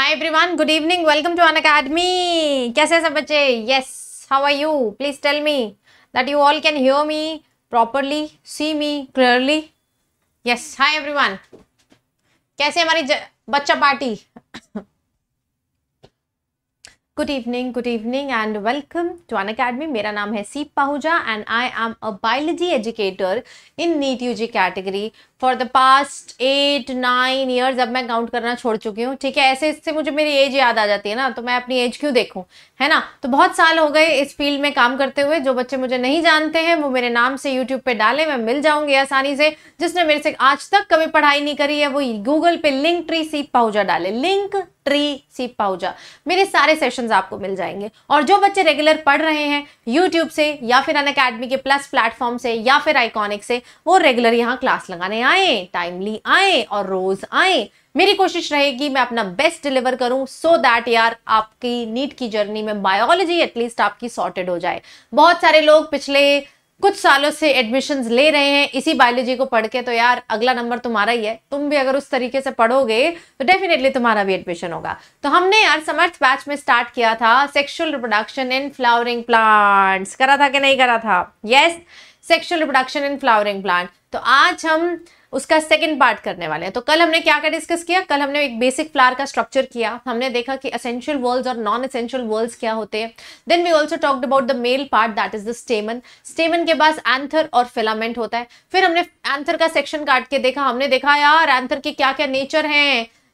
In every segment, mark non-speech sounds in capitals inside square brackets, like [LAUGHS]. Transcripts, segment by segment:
Hi everyone good evening welcome to Unacademy कैसे सब बच्चे yes how are you please tell me that you all can hear me properly see me clearly yes hi everyone कैसे हमारी बच्चा party good evening good evening and welcome to Unacademy मेरा नाम है Seep Pahuja and I am a biology educator in NEET U G category for the past eight nine years अब मैं count करना छोड़ चुकी हूँ ठीक है ऐसे इससे मुझे मेरी एज याद आ जाती है ना तो मैं अपनी एज क्यों देखूँ है ना तो बहुत साल हो गए इस फील्ड में काम करते हुए जो बच्चे मुझे नहीं जानते हैं वो मेरे नाम से यूट्यूब पर डालें मैं मिल जाऊँगी आसानी से जिसने मेरे से आज तक कभी पढ़ाई नहीं करी है वो गूगल पे लिंक ट्री सीप पाहुजा डाले लिंक ट्री सी पाउजा मेरे सारे सेशंस आपको मिल जाएंगे और जो बच्चे रेगुलर पढ़ रहे हैं यूट्यूब से या फिर अन अकेडमी के प्लस प्लेटफॉर्म से या फिर आइकॉनिक से वो रेगुलर यहाँ क्लास लगाने आए टाइमली आए और रोज आए मेरी कोशिश रहेगी मैं अपना बेस्ट डिलीवर करूं सो so दैट यार आपकी नीट की जर्नी में बायोलॉजी एटलीस्ट आपकी सॉर्टेड हो जाए बहुत सारे लोग पिछले कुछ सालों से एडमिशन ले रहे हैं इसी बायोलॉजी को पढ़ के तो यार अगला नंबर तुम्हारा ही है तुम भी अगर उस तरीके से पढ़ोगे तो डेफिनेटली तुम्हारा भी एडमिशन होगा तो हमने यार समर्थ बैच में स्टार्ट किया था sexual reproduction in flowering plants करा था कि नहीं करा था yes sexual reproduction in flowering plant तो आज हम उसका सेकंड पार्ट करने वाले हैं तो कल हमने क्या क्या डिस्कस किया कल हमने एक बेसिक फ्लावर का स्ट्रक्चर किया हमने देखा कि असेंशियल वर्ल्ड और नॉन असेंशियल वर्ल्ड क्या होते हैं then we also talked about the male part that is the stamen stamen के पास एंथर और फिलामेंट होता है फिर हमने एंथर का सेक्शन काट के देखा हमने देखा यार एंथर के क्या क्या नेचर है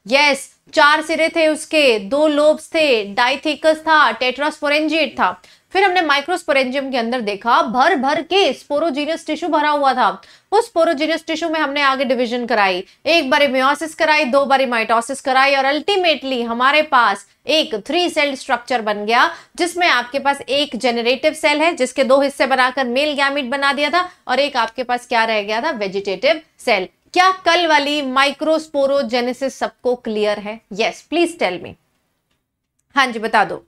यस yes, चार सिरे थे उसके दो लोब्स थे डाइथिकस था टेट्रास्पोरेंजिएट था फिर हमने माइक्रोस्पोरेंजियम के अंदर देखा भर भर के स्पोरोजीनियस टिश्यू भरा हुआ था उस स्पोरोजीनियस टिश्यू में हमने आगे डिवीजन कराई एक बार मियोसिस कराई दो बार माइटोसिस कराई और अल्टीमेटली हमारे पास एक थ्री सेल स्ट्रक्चर बन गया जिसमें आपके पास एक जेनरेटिव सेल है जिसके दो हिस्से बनाकर मेल गैमिट बना दिया था और एक आपके पास क्या रह गया था वेजिटेटिव सेल क्या कल वाली माइक्रोस्पोरोजेनेसिस सबको क्लियर है यस प्लीज टेल मी हां जी बता दो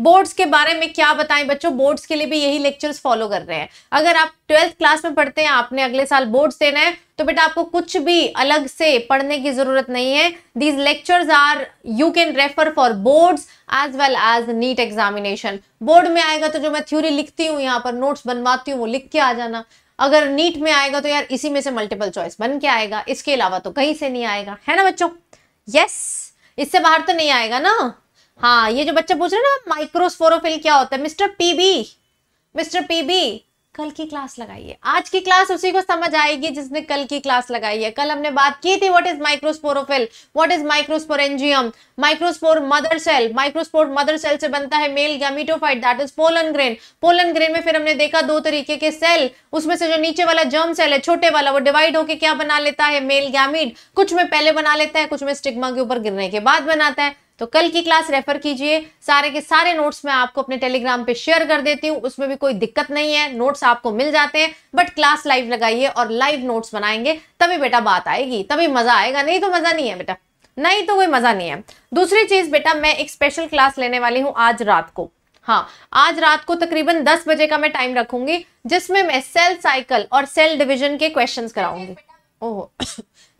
बोर्ड्स के बारे में क्या बताएं बच्चों बोर्ड्स के लिए भी यही लेक्चर्स फॉलो कर रहे हैं अगर आप ट्वेल्थ क्लास में पढ़ते हैं आपने अगले साल बोर्ड्स देना है तो बेटा आपको कुछ भी अलग से पढ़ने की जरूरत नहीं है these lectures are you can refer for boards as well as NEET examination board में आएगा तो जो मैं थ्योरी लिखती हूँ यहाँ पर नोट्स बनवाती हूँ वो लिख के आ जाना अगर नीट में आएगा तो यार इसी में से मल्टीपल चॉइस बन के आएगा इसके अलावा तो कहीं से नहीं आएगा है ना बच्चों यस yes! इससे बाहर तो नहीं आएगा ना हाँ ये जो बच्चा पूछ रहे ना माइक्रोस्फोरोफिल क्या होता है मिस्टर पीबी मिस्टर पीबी कल की क्लास लगाइए आज की क्लास उसी को समझ आएगी जिसने कल की क्लास लगाई है कल हमने बात की थी what is microsporophyll what is microsporangium microspore mother cell microspore mother cell से बनता है male gametophyte that is pollen grain pollen grain में फिर हमने देखा दो तरीके के सेल उसमें से जो नीचे वाला जर्म सेल है छोटे वाला वो डिवाइड होकर क्या बना लेता है मेल गैमिट कुछ में पहले बना लेता है कुछ में स्टिग्मा के ऊपर गिरने के बाद बनाता है तो कल की क्लास रेफर कीजिए सारे के सारे नोट्स मैं आपको अपने टेलीग्राम पे शेयर कर देती हूँ उसमें भी कोई दिक्कत नहीं है नोट्स आपको मिल जाते हैं बट क्लास लाइव लगाइए और लाइव नोट्स बनाएंगे तभी बेटा बात आएगी तभी मजा आएगा नहीं तो मजा नहीं है बेटा नहीं तो कोई मजा नहीं है दूसरी चीज बेटा मैं एक स्पेशल क्लास लेने वाली हूँ आज रात को हाँ आज रात को तकरीबन 10 बजे का मैं टाइम रखूंगी जिसमें मैं सेल साइकिल और सेल डिवीजन के क्वेश्चंस कराऊंगी ओह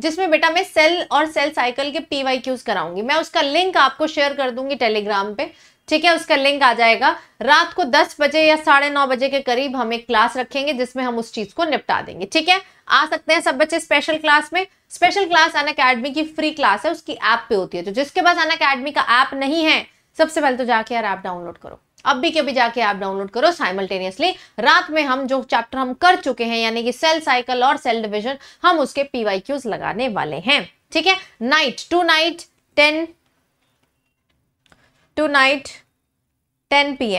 जिसमें बेटा मैं सेल और सेल साइकिल के पी वाई क्यूज कराऊंगी मैं उसका लिंक आपको शेयर कर दूंगी टेलीग्राम पे ठीक है उसका लिंक आ जाएगा रात को दस बजे या साढ़े नौ बजे के करीब हम एक क्लास रखेंगे जिसमें हम उस चीज को निपटा देंगे ठीक है आ सकते हैं सब बच्चे स्पेशल क्लास में स्पेशल क्लास अन अकेडमी की फ्री क्लास है उसकी ऐप पे होती है तो जिसके पास अन अकेडमी का ऐप नहीं है सबसे पहले तो जाके यार ऐप डाउनलोड करो अब भी कभी जाके आप डाउनलोड करो साइमल्टेनियसली रात में हम जो चैप्टर हम कर चुके हैं यानी कि सेल साइकिल और सेल डिविजन हम उसके क्यूज लगाने वाले हैं ठीक है nine to nine ten to nine ten P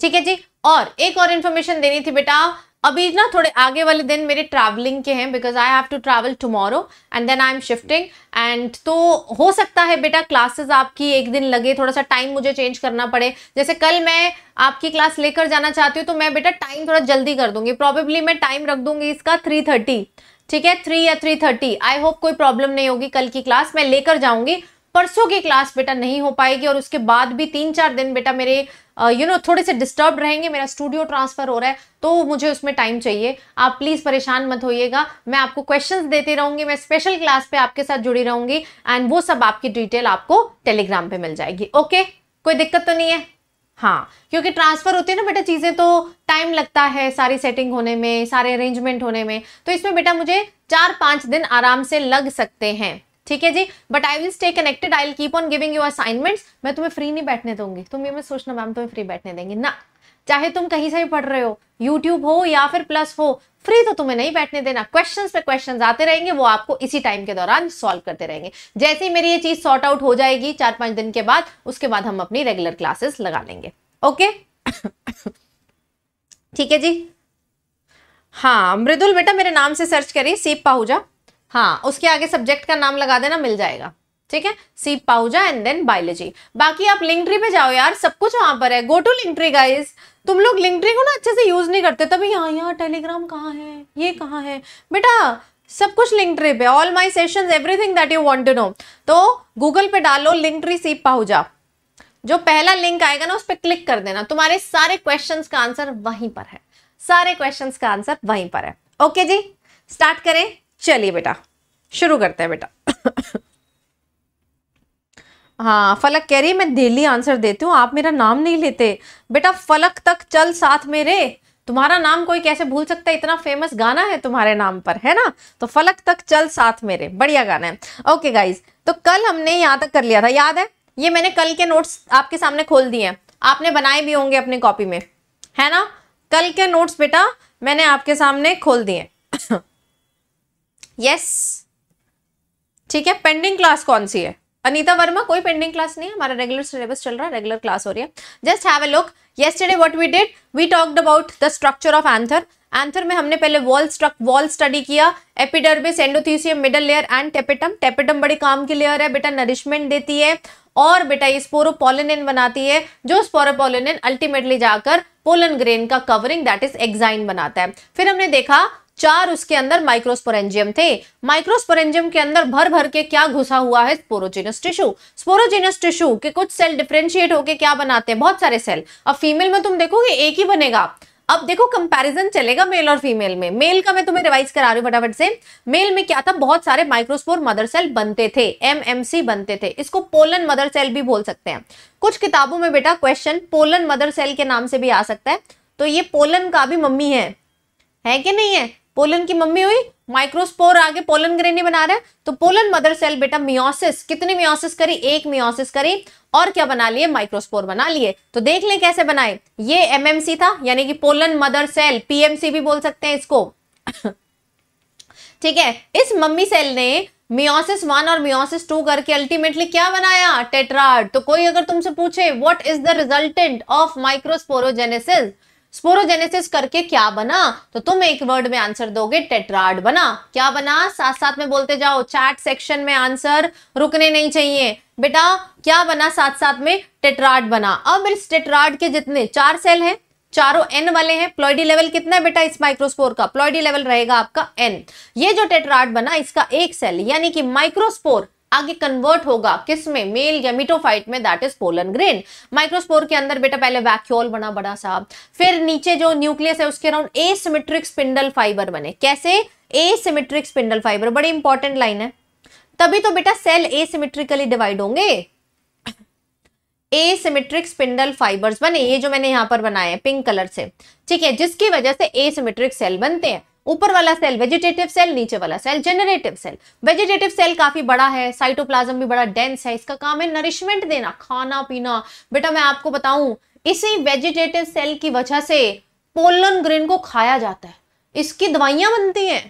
ठीक है जी और एक और इन्फॉर्मेशन देनी थी बेटा अभी ना थोड़े आगे वाले दिन मेरे ट्रैवलिंग के हैं because I have to travel tomorrow and then I am shifting and तो हो सकता है बेटा क्लासेस आपकी एक दिन लगे थोड़ा सा टाइम मुझे चेंज करना पड़े जैसे कल मैं आपकी क्लास लेकर जाना चाहती हूँ तो मैं बेटा टाइम थोड़ा जल्दी कर दूंगी प्रॉबेबली मैं टाइम रख दूंगी इसका थ्री थर्टी ठीक है थ्री या थ्री थर्टी आई होप कोई प्रॉब्लम नहीं होगी कल की क्लास मैं लेकर जाऊंगी परसों की क्लास बेटा नहीं हो पाएगी और उसके बाद भी तीन चार दिन बेटा मेरे यू uh, नो थोड़े से डिस्टर्ब रहेंगे मेरा स्टूडियो ट्रांसफ़र हो रहा है तो मुझे उसमें टाइम चाहिए आप प्लीज़ परेशान मत होइएगा मैं आपको क्वेश्चंस देती रहूँगी मैं स्पेशल क्लास पे आपके साथ जुड़ी रहूँगी एंड वो सब आपकी डिटेल आपको टेलीग्राम पे मिल जाएगी ओके कोई दिक्कत तो नहीं है हाँ क्योंकि ट्रांसफ़र होती है ना बेटा चीज़ें तो टाइम लगता है सारी सेटिंग होने में सारे अरेंजमेंट होने में तो इसमें बेटा मुझे चार पाँच दिन आराम से लग सकते हैं ठीक है जी but I will stay connected I will keep on giving you assignments मैं तुम्हें फ्री नहीं बैठने दूंगी तुम ये मैं सोचना मैम तुम्हें फ्री बैठने देंगे ना चाहे तुम कहीं से भी पढ़ रहे हो यूट्यूब हो या फिर प्लस हो फ्री तो तुम्हें नहीं बैठने देना क्वेश्चन पे क्वेश्चन आते रहेंगे वो आपको इसी टाइम के दौरान सॉल्व करते रहेंगे जैसे ही मेरी ये चीज सॉर्ट आउट हो जाएगी चार पांच दिन के बाद उसके बाद हम अपनी रेगुलर क्लासेस लगा लेंगे ओके [COUGHS] ठीक है जी हाँ मृदुल बेटा मेरे नाम से सर्च करिए सीप पाहूजा हाँ उसके आगे सब्जेक्ट का नाम लगा देना मिल जाएगा ठीक है Seep Pahuja and then biology बाकी आप ट्री पे जाओ यार सब कुछ वहां पर है गो टू ट्री गाइज तुम लोग ट्री को ना अच्छे से यूज नहीं करते तभी यहाँ यहाँ टेलीग्राम कहाँ है ये कहाँ है बेटा सब कुछ लिंक ट्री पे all my session everything that you want to know तो गूगल पे डालो लिंक ट्री सी पाउजा जो पहला लिंक आएगा ना उस पर क्लिक कर देना तुम्हारे सारे क्वेश्चन का आंसर वहीं पर है सारे क्वेश्चन का आंसर वहीं पर है ओके जी स्टार्ट करें चलिए बेटा शुरू करते हैं बेटा हाँ फलक कह रही है मैं दिल्ली आंसर देती हूँ आप मेरा नाम नहीं लेते बेटा फलक तक चल साथ मेरे तुम्हारा नाम कोई कैसे भूल सकता है इतना फेमस गाना है तुम्हारे नाम पर है ना तो फलक तक चल साथ मेरे बढ़िया गाना है ओके गाइज तो कल हमने यहाँ तक कर लिया था याद है ये मैंने कल के नोट्स आपके सामने खोल दिए हैं आपने बनाए भी होंगे अपने कॉपी में है ना कल के नोट्स बेटा मैंने आपके सामने खोल दिए यस ठीक है पेंडिंग क्लास कौन सी है अनीता वर्मा कोई पेंडिंग क्लास नहीं है हमारा रेगुलर सिलेबस चल रहा है रेगुलर क्लास हो रही है just have a look yesterday what we did we talked about the structure of anther anther में हमने पहले वॉल स्ट्रक वॉल स्टडी किया epidermis endothecium middle layer and tapetum tapetum बड़ी काम की लेयर है बेटा नरिशमेंट देती है और बेटा ये स्पोरोपोलिनिन बनाती है जो स्पोरोपोलिनिन अल्टीमेटली जाकर पोलन ग्रेन का कवरिंग दैट इज एक्साइन बनाता है फिर हमने देखा चार उसके अंदर माइक्रोस्पोरेंजियम थे माइक्रोस्पोरेंजियम के अंदर भर भर के क्या घुसा हुआ है स्पोरोजेनस टिश्यू स्पोरोजेनस टिश्यू के कुछ सेल डिफ्रेंशिएट होके क्या बनाते हैं बहुत सारे सेल अब फीमेल में तुम देखोगे एक ही बनेगा अब देखो कंपैरिजन चलेगा मेल और फीमेल में मेल का मैं तुम्हें रिवाइज करा रही हूँ फटाफट से मेल में क्या था बहुत सारे माइक्रोस्पोर मदर सेल बनते थे एमएमसी बनते थे इसको पोलन मदर सेल भी बोल सकते हैं कुछ किताबों में बेटा क्वेश्चन पोलन मदर सेल के नाम से भी आ सकता है तो ये पोलन का भी मम्मी है है कि नहीं है पोलन की मम्मी हुई माइक्रोस्पोर आगे पोलन ग्रेनी बना रहे तो पोलन मदर सेल बेटा मियोसिस कितनी मियोसिस करी एक मियोसिस करी और क्या बना लिए माइक्रोस्पोर बना लिए तो देख ले कैसे बनाए ये एमएमसी था यानी कि पोलन मदर सेल पीएमसी भी बोल सकते हैं इसको ठीक है इस मम्मी सेल ने मियोसिस वन और मियोसिस टू करके अल्टीमेटली क्या बनाया टेट्राड तो कोई अगर तुमसे पूछे what is the resultant of microsporogenesis sporogenesis करके क्या बना तो तुम एक वर्ड में आंसर दोगे टेट्राड बना क्या बना साथ साथ में बोलते जाओ चैट सेक्शन में आंसर रुकने नहीं चाहिए बेटा क्या बना साथ साथ में टेट्राड बना अब इस टेट्राड के जितने चार सेल हैं चारों एन वाले हैं प्लॉइडी लेवल कितना है बेटा इस माइक्रोस्पोर का प्लॉइडी लेवल रहेगा आपका एन ये जो टेट्राड बना इसका एक सेल यानी कि माइक्रोस्पोर आगे कन्वर्ट होगा किस में मेल गेमिटोफाइट में that is pollen grain microspore के अंदर बेटा पहले वैक्यूल बना बड़ा सा फिर नीचे जो न्यूक्लियस है उसके अराउंड एसिमेट्रिक स्पिंडल फाइबर बने कैसे एसिमेट्रिक स्पिंडल फाइबर बड़ी इंपॉर्टेंट लाइन है तभी तो बेटा सेल एसिमेट्रिकली डिवाइड होंगे एसिमेट्रिक स्पिंडल फाइबर्स बने ये जो मैंने यहां पर बनाए हैं पिंक कलर से ठीक है जिसकी वजह से एसिमेट्रिक सेल बनते हैं ऊपर वाला सेल वेजिटेटिव सेल नीचे वाला cell generative cell vegetative cell काफी बड़ा है साइटोप्लाज्म भी बड़ा डेंस है इसका काम है नरिशमेंट देना खाना पीना बेटा मैं आपको बताऊं इसी वेजिटेटिव सेल की वजह से पोलन ग्रीन को खाया जाता है इसकी दवाइयां बनती हैं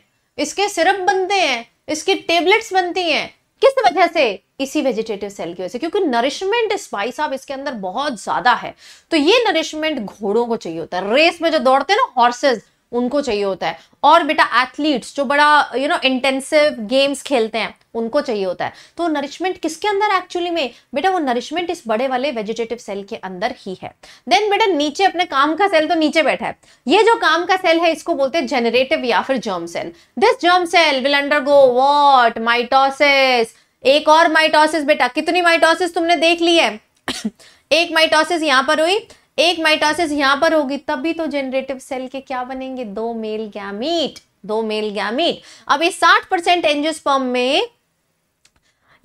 इसके सिरप बनते हैं इसकी टेबलेट्स बनती हैं किस वजह से इसी वेजिटेटिव सेल की वजह से क्योंकि नरिशमेंट स्पाइस आप इसके अंदर बहुत ज्यादा है तो ये नरिशमेंट घोड़ों को चाहिए होता है रेस में जो दौड़ते हैं ना हॉर्सेज उनको चाहिए होता है और बेटा एथलीट्स जो बड़ा यू नो इंटेंसिव गेम्स खेलते हैं उनको चाहिए होता है तो नरिशमेंट किसके अंदर एक्चुअली में बेटा वो नरिशमेंट इस बड़े वाले वेजिटेटिव सेल के अंदर ही है देन बेटा नीचे अपने काम का सेल तो नीचे बैठा है ये जो काम का सेल है इसको बोलते हैं जेनरेटिव या फिर germ cell this germ cell will undergo what mitosis एक और माइटोसिस बेटा कितनी माइटोसिस तुमने देख ली है [COUGHS] एक माइटोसिस यहां पर हुई एक माइटोसिस यहां पर होगी तभी तो जेनरेटिव सेल के क्या बनेंगे दो मेल गैमीट दो मेल गैमीट अब ये साठ परसेंट एंजियोस्पर्म में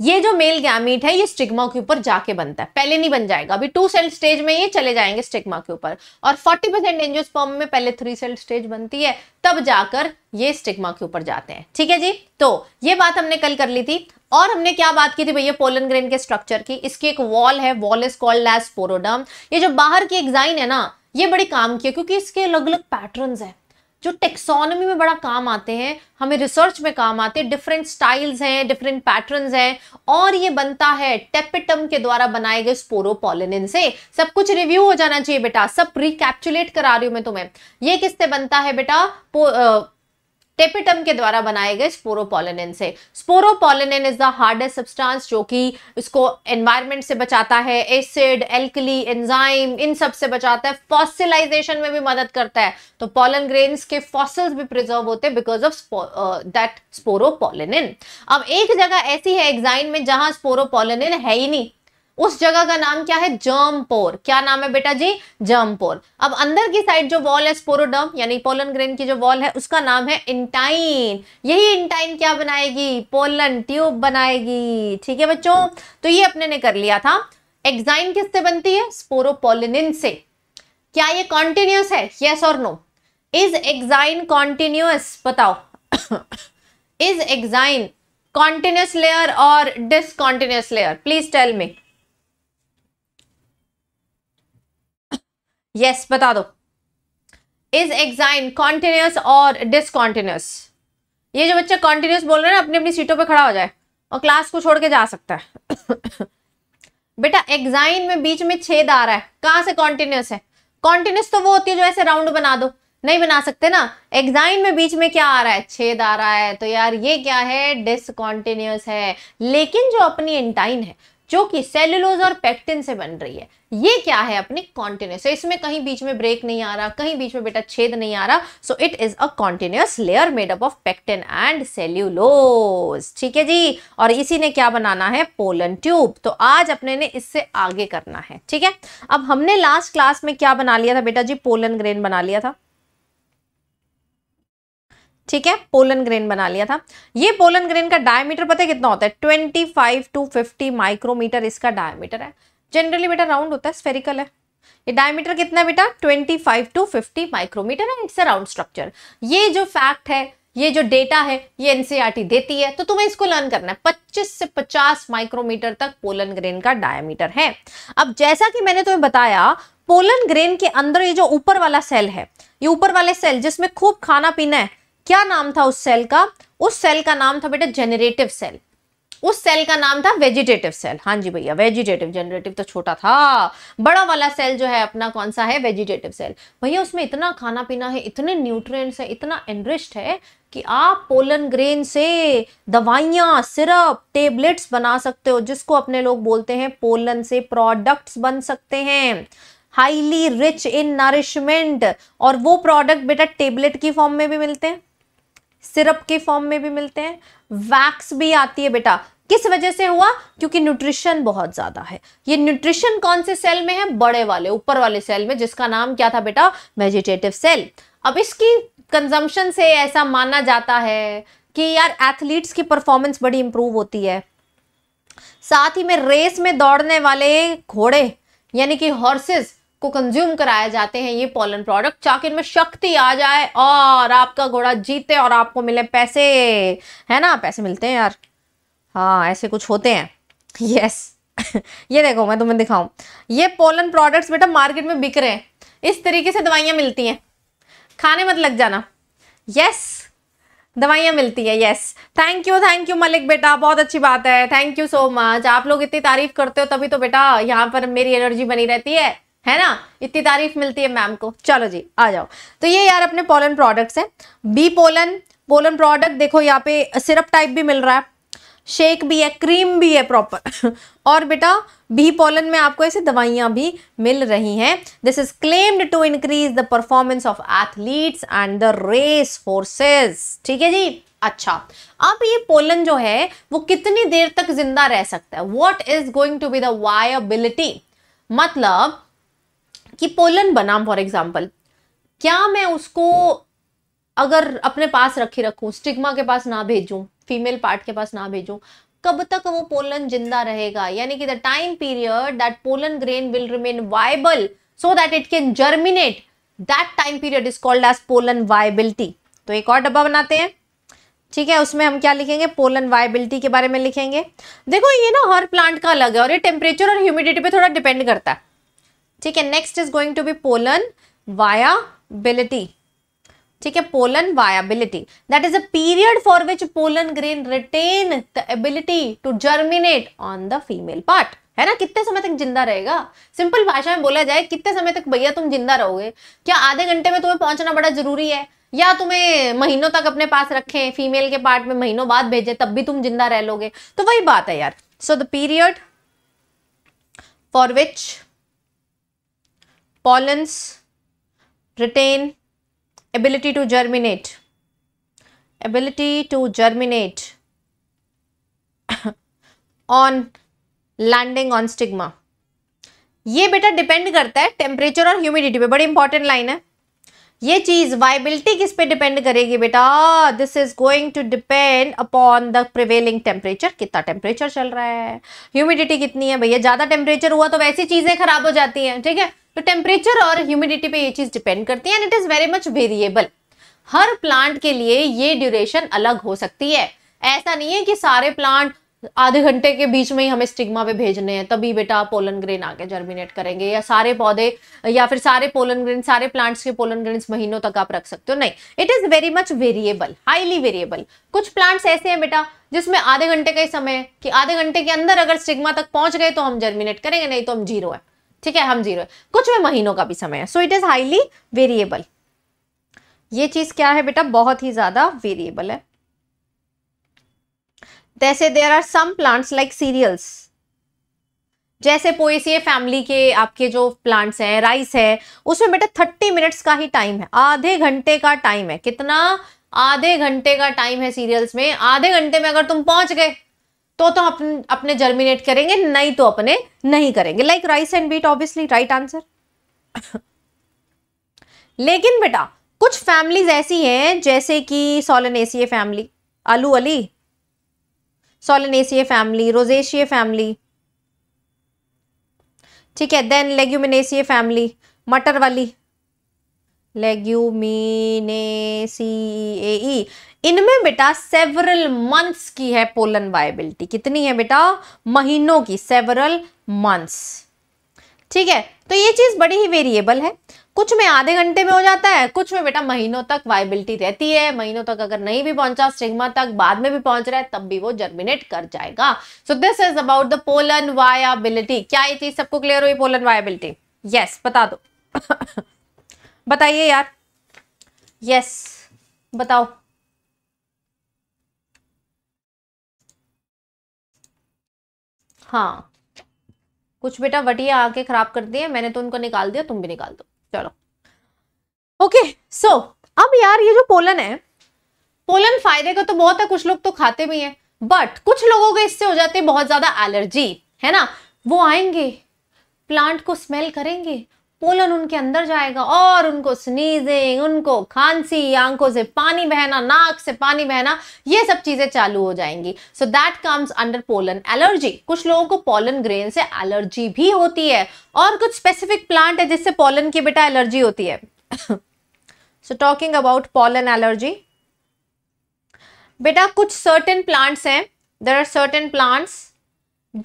ये जो मेल गैमीट है ये स्टिग्मा के ऊपर जाके बनता है पहले नहीं बन जाएगा अभी टू सेल स्टेज में ये चले जाएंगे स्टिग्मा के ऊपर और 40 परसेंट एंजियोस्पर्म में पहले थ्री सेल स्टेज बनती है तब जाकर ये स्टिग्मा के ऊपर जाते हैं ठीक है जी तो ये बात हमने कल कर ली थी और हमने क्या बात की थी भैया पोलन ग्रेन के स्ट्रक्चर की इसकी एक वॉल है wall is called as sporoderm ये जो बाहर की एग्जाइन है ना ये बड़ी काम की है क्योंकि इसके अलग अलग पैटर्न है जो टेक्सोनॉमी में बड़ा काम आते हैं हमें रिसर्च में काम आते हैं डिफरेंट स्टाइल्स हैं डिफरेंट पैटर्न्स हैं और ये बनता है टेपिटम के द्वारा बनाए गए स्पोरोपोलिनिन से सब कुछ रिव्यू हो जाना चाहिए बेटा सब रिकैप्चुलेट करा रही हूं मैं तुम्हें ये किससे बनता है बेटा टेपिटम के द्वारा बनाए गए स्पोरोपोलिनिन से sporopollenin is the hardest substance जो कि इसको एनवायरनमेंट से बचाता है एसिड एल्कली एंजाइम इन सब से बचाता है फॉसिलाइजेशन में भी मदद करता है तो पोलन ग्रेन्स के फॉसिल्स भी प्रिजर्व होते हैं बिकॉज ऑफ दैट स्पोरोपोलिनिन अब एक जगह ऐसी है एग्जाइन में जहां स्पोरोपोलिनिन है ही नहीं उस जगह का नाम क्या है पोर क्या नाम है बेटा जी पोर अब अंदर की साइड जो वॉल है स्पोरोडर्म यानी पोलन ग्रेन की जो वॉल है उसका नाम है इंटाइन यही इंटाइन क्या बनाएगी पोलन ट्यूब बनाएगी ठीक है बच्चों तो ये अपने ने कर लिया था एक्साइन किससे बनती है स्पोरोपोलिन से क्या ये कॉन्टिन्यूस है येस और नो इज एक्साइन कॉन्टिन्यूस बताओ इज एक्साइन कॉन्टिन्यूस लेयर और discontinuous layer please tell me yes बता दो इज एग्जाइन कॉन्टिन्यूस और डिसकॉन्टिन्यूस ये जो बच्चे कॉन्टिन्यूस बोल रहे हैं अपनी अपनी सीटों पे खड़ा हो जाए और क्लास को छोड़ के जा सकता है [COUGHS] बेटा एग्जाइन में बीच में छेद आ रहा है कहाँ से कॉन्टिन्यूस है कॉन्टिन्यूस तो वो होती है जो ऐसे राउंड बना दो नहीं बना सकते ना एग्जाइन में बीच में क्या आ रहा है छेद आ रहा है तो यार ये क्या है डिसकॉन्टिन्यूस है लेकिन जो अपनी इंटाइन है जो कि सेलुलोज और पेक्टिन से बन रही है ये क्या है अपनी कॉन्टिन्यूस इसमें कहीं बीच में ब्रेक नहीं आ रहा कहीं बीच में बेटा छेद नहीं आ रहा so it is a continuous layer made up of pectin and cellulose ठीक है जी और इसी ने क्या बनाना है पोलन ट्यूब तो आज अपने ने इससे आगे करना है ठीक है अब हमने लास्ट क्लास में क्या बना लिया था बेटा जी पोलन ग्रेन बना लिया था ठीक है पोलन ग्रेन बना लिया था ये पोलन ग्रेन का डायमीटर पता है कितना होता है 25 टू 50 माइक्रोमीटर इसका डायमीटर है जनरली बेटा राउंड होता है स्फेरिकल है ये डायमीटर कितना बेटा 25 टू 50 माइक्रोमीटर है इट्स राउंड स्ट्रक्चर ये जो फैक्ट है ये जो डेटा है ये एनसीईआरटी e देती है तो तुम्हें इसको लर्न करना है 25 से 50 माइक्रोमीटर तक पोलन ग्रेन का डायमीटर है अब जैसा कि मैंने तुम्हें बताया पोलन ग्रेन के अंदर ये जो ऊपर वाला सेल है ये ऊपर वाले सेल जिसमें खूब खाना पीना है क्या नाम था उस सेल का उस सेल का नाम था बेटा जेनरेटिव सेल उस सेल का नाम था वेजिटेटिव सेल हाँ जी भैया वेजिटेटिव जेनरेटिव तो छोटा था बड़ा वाला सेल जो है अपना कौन सा है वेजिटेटिव सेल भैया उसमें इतना खाना पीना है इतने न्यूट्रिएंट्स है इतना एनरिस्ट है कि आप पोलन ग्रेन से दवाइयाँ सिरप टेबलेट्स बना सकते हो जिसको अपने लोग बोलते हैं पोलन से प्रोडक्ट्स बन सकते हैं हाईली रिच इन नरिशमेंट और वो प्रोडक्ट बेटा टेबलेट की फॉर्म में भी मिलते हैं सिरप के फॉर्म में भी मिलते हैं वैक्स भी आती है बेटा किस वजह से हुआ क्योंकि न्यूट्रिशन बहुत ज्यादा है ये न्यूट्रिशन कौन से सेल में है बड़े वाले ऊपर वाले सेल में जिसका नाम क्या था बेटा वेजिटेटिव सेल अब इसकी कंजम्पशन से ऐसा माना जाता है कि यार एथलीट्स की परफॉर्मेंस बड़ी इंप्रूव होती है साथ ही में रेस में दौड़ने वाले घोड़े यानी कि हॉर्सेस को कंज्यूम कराए जाते हैं ये पोलन प्रोडक्ट ताकि इनमें शक्ति आ जाए और आपका घोड़ा जीते और आपको मिले पैसे है ना पैसे मिलते हैं यार हाँ ऐसे कुछ होते हैं यस [LAUGHS] ये देखो मैं तुम्हें दिखाऊं ये पोलन प्रोडक्ट्स बेटा मार्केट में बिक रहे हैं इस तरीके से दवाइयां मिलती हैं खाने मत लग जाना यस दवाइयाँ मिलती है yes thank you thank you Malik बेटा बहुत अच्छी बात है थैंक यू सो मच आप लोग इतनी तारीफ करते हो तभी तो बेटा यहाँ पर मेरी एनर्जी बनी रहती है है ना इतनी तारीफ मिलती है मैम को चलो जी आ जाओ तो ये यार अपने पोलन प्रोडक्ट्स हैं बी पोलन पोलन प्रोडक्ट देखो यहाँ पे सिरप टाइप भी मिल रहा है शेक भी है क्रीम भी है प्रॉपर [LAUGHS] और बेटा बी पोलन में आपको ऐसे दवाइयाँ भी मिल रही हैं this is claimed to increase the performance of athletes and the race horses ठीक है जी अच्छा अब ये पोलन जो है वो कितनी देर तक जिंदा रह सकता है what is going to be the viability मतलब कि पोलन बनाम फॉर एग्जाम्पल क्या मैं उसको अगर अपने पास रखे रखूं स्टिग्मा के पास ना भेजूं फीमेल पार्ट के पास ना भेजूं कब तक वो पोलन जिंदा रहेगा यानी कि the time period that pollen grain will remain viable so that it can germinate that time period is called as pollen viability तो एक और डब्बा बनाते हैं ठीक है उसमें हम क्या लिखेंगे पोलन वाइबिलिटी के बारे में लिखेंगे देखो ये ना हर प्लांट का अलग है और ये टेम्परेचर और ह्यूमिडिटी पे थोड़ा डिपेंड करता है ठीक है next is going to be pollen viability ठीक है pollen viability that is a period for which pollen grain retain the ability to germinate on the female part है ना कितने समय तक जिंदा रहेगा सिंपल भाषा में बोला जाए कितने समय तक भैया तुम जिंदा रहोगे क्या आधे घंटे में तुम्हें पहुंचना बड़ा जरूरी है या तुम्हें महीनों तक अपने पास रखें फीमेल के पार्ट में महीनों बाद भेजे तब भी तुम जिंदा रह लोगे तो वही बात है यार so the period for which pollens retain ability to germinate ability to germinate [LAUGHS] on landing on stigma ये बेटा डिपेंड करता है टेम्परेचर और ह्यूमिडिटी पे बड़ी इंपॉर्टेंट लाइन है ये चीज वाइबिलिटी किस पे डिपेंड करेगी बेटा this is going to depend upon the prevailing temperature कितना टेम्परेचर चल रहा है ह्यूमिडिटी कितनी है भैया ज्यादा टेम्परेचर हुआ तो वैसी चीजें खराब हो जाती हैं ठीक है तो टेम्परेचर और ह्यूमिडिटी पे ये चीज़ डिपेंड करती है and it is very much variable हर प्लांट के लिए ये ड्यूरेशन अलग हो सकती है ऐसा नहीं है कि सारे प्लांट आधे घंटे के बीच में ही हमें स्टिग्मा पे भेजने हैं तभी बेटा पोलन ग्रेन आके जर्मिनेट करेंगे या सारे पौधे या फिर सारे पोलन ग्रेन सारे प्लांट्स के पोलन ग्रेन महीनों तक आप रख सकते हो नहीं it is very much variable highly variable कुछ प्लांट्स ऐसे हैं बेटा जिसमें आधे घंटे का ही समय है कि आधे घंटे के अंदर अगर स्टिग्मा तक पहुंच गए तो हम जर्मिनेट करेंगे नहीं तो हम जीरो है ठीक है हम जीरो कुछ में महीनों का भी समय है so it is highly variable ये चीज़ क्या है बेटा बहुत ही ज़्यादा वेरिएबल है जैसे there are some plants like cereals जैसे पोएसिए फैमिली के आपके जो प्लांट्स हैं राइस है उसमें बेटा थर्टी मिनट्स का ही टाइम है आधे घंटे का टाइम है कितना आधे घंटे का टाइम है सीरियल्स में आधे घंटे में अगर तुम पहुंच गए तो तो अपन अपने जर्मिनेट करेंगे नहीं तो अपने नहीं करेंगे like rice and wheat obviously right answer लेकिन बेटा कुछ फैमिलीज ऐसी हैं जैसे कि सोलनेसिए फैमिली आलू अली सोलनेसिए फैमिली रोजेशिए फैमिली ठीक है देन लेग्यूमिनेसिए फैमिली मटर वाली लेग्यूमिनेसीएई इनमें बेटा सेवरल मंथ्स की है पोलन वायबिलिटी कितनी है बेटा महीनों की सेवरल मंथ्स ठीक है तो ये चीज़ बड़ी ही वेरिएबल है कुछ में आधे घंटे में हो जाता है कुछ में बेटा महीनों तक वायबिलिटी रहती है महीनों तक अगर नहीं भी पहुंचा स्टिग्मा तक बाद में भी पहुंच रहा है तब भी वो जर्मिनेट कर जाएगा so this is about the pollen viability क्या ये चीज सबको क्लियर हुई पोलन वायबिलिटी यस बता दो बताइए यार यस बताओ हाँ कुछ बेटा वटिया आके खराब कर दिए मैंने तो उनको निकाल दिया तुम भी निकाल दो चलो ओके सो अब यार ये जो पोलन है पोलन फायदे का तो बहुत है कुछ लोग तो खाते भी हैं बट कुछ लोगों को इससे हो जाते हैं बहुत ज्यादा एलर्जी है ना वो आएंगे प्लांट को स्मेल करेंगे पोलन उनके अंदर जाएगा और उनको स्नीजिंग उनको खांसी आंखों से पानी बहना नाक से पानी बहना ये सब चीज़ें चालू हो जाएंगी so that comes under pollen allergy कुछ लोगों को पोलन ग्रेन से एलर्जी भी होती है और कुछ स्पेसिफिक प्लांट है जिससे पोलन की बेटा एलर्जी होती है so talking about pollen allergy बेटा कुछ सर्टेन प्लांट्स हैं देर आर सर्टेन प्लांट्स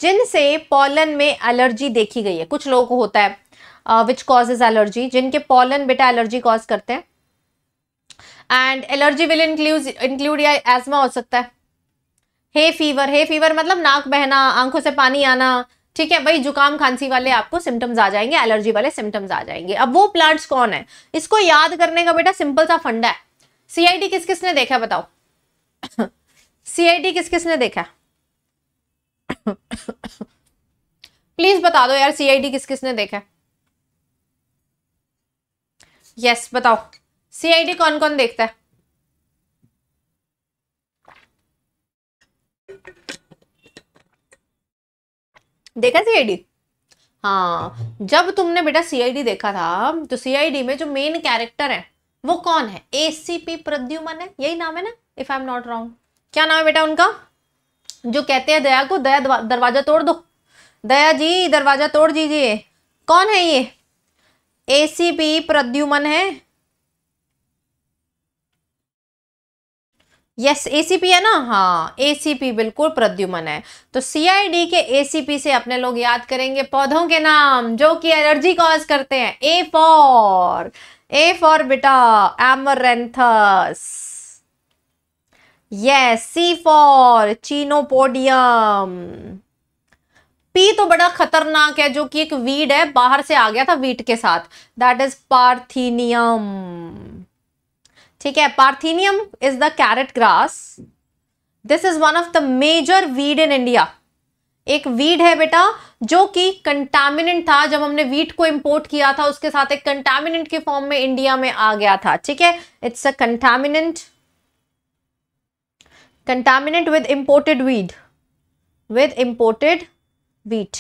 जिनसे पोलन में एलर्जी देखी गई है कुछ लोगों को होता है विच कॉजेज एलर्जी जिनके पॉलन बेटा एलर्जी कॉज करते हैं and allergy will include include या एजमा हो सकता है हे फीवर हे फीवर मतलब नाक बहना आंखों से पानी आना ठीक है भाई जुकाम खांसी वाले आपको सिम्टम्स आ जाएंगे एलर्जी वाले सिम्टम्स आ जाएंगे अब वो प्लांट्स कौन है इसको याद करने का बेटा सिंपल सा फंडा है सीआईडी किस [COUGHS] किस ने देखा बताओ सीआईडी किस किस ने देखा प्लीज बता दो यार सीआईडी किस किस ने देखा यस बताओ सीआईडी कौन कौन देखता है देखा सीआईडी हाँ जब तुमने बेटा सीआईडी देखा था तो सीआईडी में जो मेन कैरेक्टर है वो कौन है एसीपी प्रद्युमन है यही नाम है ना if I am not wrong क्या नाम है बेटा उनका जो कहते हैं दया को दया दरवाजा तोड़ दो दया जी दरवाजा तोड़ दीजिए कौन है ये एसीपी प्रद्युमन है यस yes, एसीपी है ना हाँ एसीपी बिल्कुल प्रद्युमन है तो सीआईडी के एसीपी से अपने लोग याद करेंगे पौधों के नाम जो कि एलर्जी कॉज करते हैं ए फॉर ए फॉर बेटा Amaranthus yes C for Chenopodium P तो बड़ा खतरनाक है जो कि एक वीड है बाहर से आ गया था वीट के साथ दैट इज पार्थीनियम ठीक है Parthenium is the carrot grass this is one of the major weed in India एक वीड है बेटा जो कि कंटामिनेंट था जब हमने वीट को इंपोर्ट किया था उसके साथ एक कंटामिनेंट के फॉर्म में इंडिया में आ गया था ठीक है it's a contaminant contaminant with imported weed with imported wheat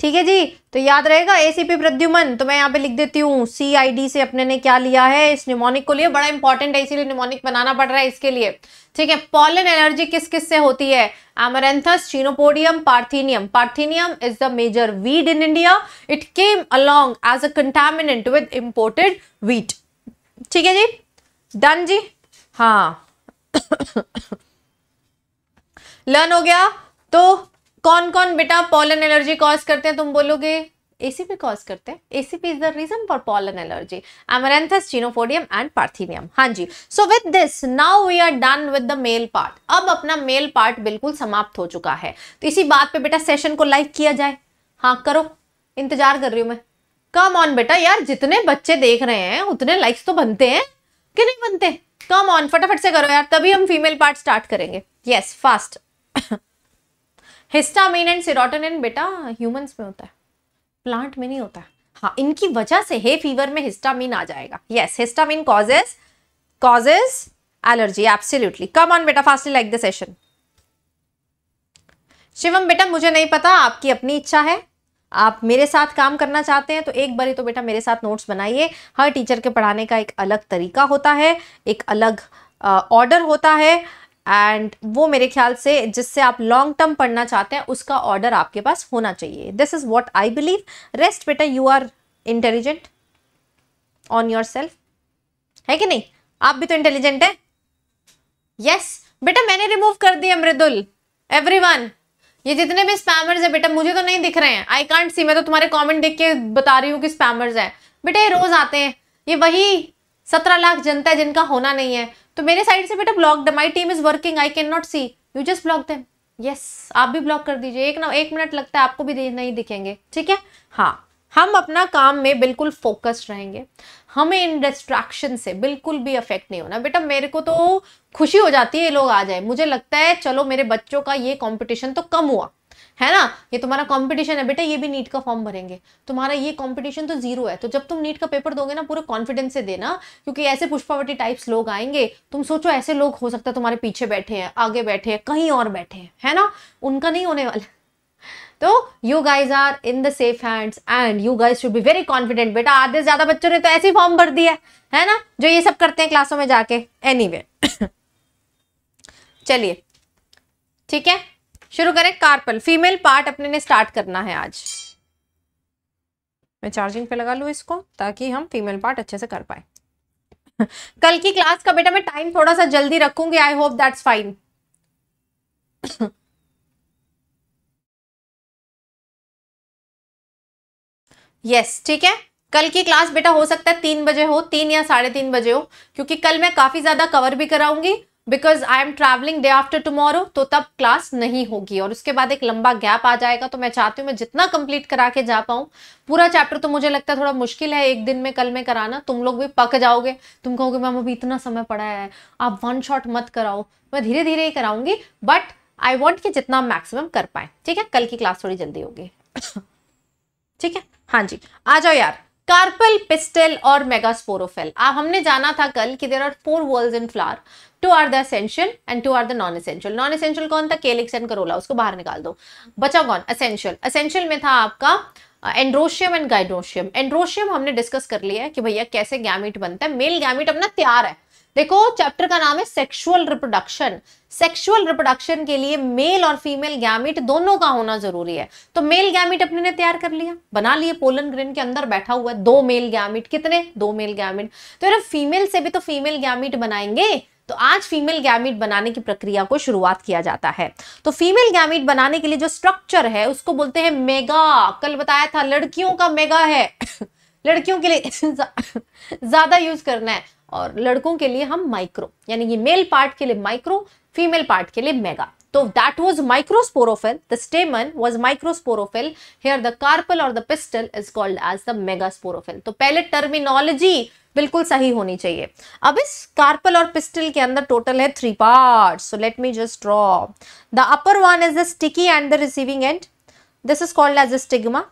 ठीक है जी तो याद रहेगा एसीपी प्रद्युमन तो मैं यहाँ पे लिख देती हूँ सीआईडी से अपने ने क्या लिया है इस निमोनिक को लिए बड़ा इंपॉर्टेंट है इसीलिए निमोनिक बनाना पड़ रहा है इसके लिए ठीक है पॉलन एनर्जी किस किस से होती है amaranthus chenopodium parthenium parthenium is the major weed in India it came along as a contaminant with imported wheat ठीक है जी डन जी हाँ लर्न [COUGHS] हो गया तो कौन कौन बेटा पॉलन एलर्जी कॉज करते हैं तुम बोलोगे एसीपी कॉज करते हैं ACP is the reason for pollen allergy amaranthus chenopodium and parthenium हाँ जी so with this now we are done with the male part अब अपना मेल पार्ट बिल्कुल समाप्त हो चुका है तो इसी बात पे बेटा सेशन को लाइक किया जाए हाँ करो इंतजार कर रही हूँ मैं कम ऑन बेटा यार जितने बच्चे देख रहे हैं उतने लाइक्स तो बनते हैं कि नहीं बनते कम ऑन फटाफट से करो यार तभी हम फीमेल पार्ट स्टार्ट करेंगे yes yes, fast histamine and serotonin बेटा ह्यूमंस में होता है प्लांट में नहीं होता है हाँ इनकी वजह से हे फीवर में हिस्टामिन आ जाएगा yes histamine causes causes allergy absolutely come on बेटा fastly like the session Shivam बेटा मुझे नहीं पता आपकी अपनी इच्छा है आप मेरे साथ काम करना चाहते हैं तो एक बारी तो बेटा मेरे साथ नोट्स बनाइए हर टीचर के पढ़ाने का एक अलग तरीका होता है एक अलग ऑर्डर होता है एंड वो मेरे ख्याल से जिससे आप लॉन्ग टर्म पढ़ना चाहते हैं उसका ऑर्डर आपके पास होना चाहिए this is what I believe rest बेटा you are intelligent on yourself है कि नहीं आप भी तो इंटेलिजेंट है यस yes, बेटा मैंने रिमूव कर दिया मृदुल एवरी ये जितने भी स्पैमर्स है बेटा मुझे तो नहीं दिख रहे हैं आई कांट सी मैं तो तुम्हारे कमेंट देख के बता रही हूँ कि स्पैमर्स है बेटा ये रोज आते हैं ये वही सत्रह लाख जनता है जिनका होना नहीं है तो मेरे साइड से बेटा blocked my team is working I can not see you just block them yes आप भी ब्लॉक कर दीजिए एक ना एक मिनट लगता है आपको भी नहीं दिखेंगे ठीक है हाँ हम अपना काम में बिल्कुल फोकस्ड रहेंगे हमें इन डिस्ट्रैक्शन से बिल्कुल भी अफेक्ट नहीं होना बेटा मेरे को तो खुशी हो जाती है ये लोग आ जाए मुझे लगता है चलो मेरे बच्चों का ये कंपटीशन तो कम हुआ है ना ये तुम्हारा कंपटीशन है बेटा ये भी नीट का फॉर्म भरेंगे तुम्हारा ये कंपटीशन तो जीरो है तो जब तुम नीट का पेपर दोगे ना पूरे कॉन्फिडेंस से देना क्योंकि ऐसे पुष्पावटी टाइप्स लोग आएंगे तुम सोचो ऐसे लोग हो सकता है तुम्हारे पीछे बैठे हैं आगे बैठे हैं कहीं और बैठे हैं है ना उनका नहीं होने वाला तो you guys are in the safe hands and you guys should be very confident बेटा आधे से ज्यादा बच्चों ने तो ऐसे फॉर्म भर दिया है, है ना जो ये सब करते हैं क्लासों में जाके एनी anyway. [COUGHS] चलिए ठीक है शुरू करें कार्पल फीमेल पार्ट अपने ने स्टार्ट करना है आज मैं चार्जिंग पे लगा लू इसको ताकि हम फीमेल पार्ट अच्छे से कर पाए [LAUGHS] कल की क्लास का बेटा मैं टाइम थोड़ा सा जल्दी रखूंगी I hope that's fine yes ठीक है कल की क्लास बेटा हो सकता है तीन बजे हो तीन या साढ़े तीन बजे हो क्योंकि कल मैं काफी ज्यादा कवर भी कराऊंगी because I am travelling day after tomorrow तो तब क्लास नहीं होगी और उसके बाद एक लंबा गैप आ जाएगा तो मैं चाहती हूँ मैं जितना कंप्लीट करा के जा पाऊँ पूरा चैप्टर तो मुझे लगता है थोड़ा मुश्किल है एक दिन में कल में कराना तुम लोग भी पक जाओगे तुम कहोगे मैम अभी इतना समय पड़ा है आप वन शॉट मत कराओ मैं धीरे धीरे ही कराऊंगी बट आई वॉन्ट कि जितना मैक्सिमम कर पाए ठीक है कल की क्लास थोड़ी जल्दी होगी [LAUGHS] ठीक है हाँ जी आ जाओ यार कार्पल पिस्टल और मेगास्पोरोफिल आप हमने जाना था कल कि there are four whorl in flower two are the essential and two are the non essential non essential कौन था केलिक्स एंड करोला उसको बाहर निकाल दो बचा कौन असेंशियल असेंशियल में था आपका एंड्रोशियम एंड गाइड्रोशियम एंड्रोशियम हमने डिस्कस कर लिया है कि भैया कैसे गैमिट बनता है मेल गैमिट अपना तैयार है देखो चैप्टर का नाम है सेक्सुअल रिप्रोडक्शन सेक्सुअल रिप्रोडक्शन के लिए मेल और फीमेल गैमिट दोनों का होना जरूरी है तो मेल गैमिट अपने ने तैयार कर लिया बना लिए पोलन ग्रेन के अंदर बैठा हुआ है दो मेल गैमिट कितने दो मेल गैमिट तो यार फीमेल से भी तो फीमेल गैमिट बनाएंगे तो आज फीमेल गैमिट बनाने की प्रक्रिया को शुरुआत किया जाता है तो फीमेल गैमिट बनाने के लिए जो स्ट्रक्चर है उसको बोलते हैं मेगा कल बताया था लड़कियों का मेगा है [LAUGHS] लड़कियों के लिए [LAUGHS] ज्यादा यूज करना है और लड़कों के लिए हम माइक्रो यानी कि मेल पार्ट के लिए माइक्रो फीमेल पार्ट के लिए मेगा तो that was microsporophyll the stamen was microsporophyll here the carpel or the pistil is called as the megasporophyll तो पहले टर्मिनोलॉजी बिल्कुल सही होनी चाहिए अब इस कार्पल और पिस्टल के अंदर टोटल है three part so let me just draw the upper one is the sticky end the receiving end this is called as a stigma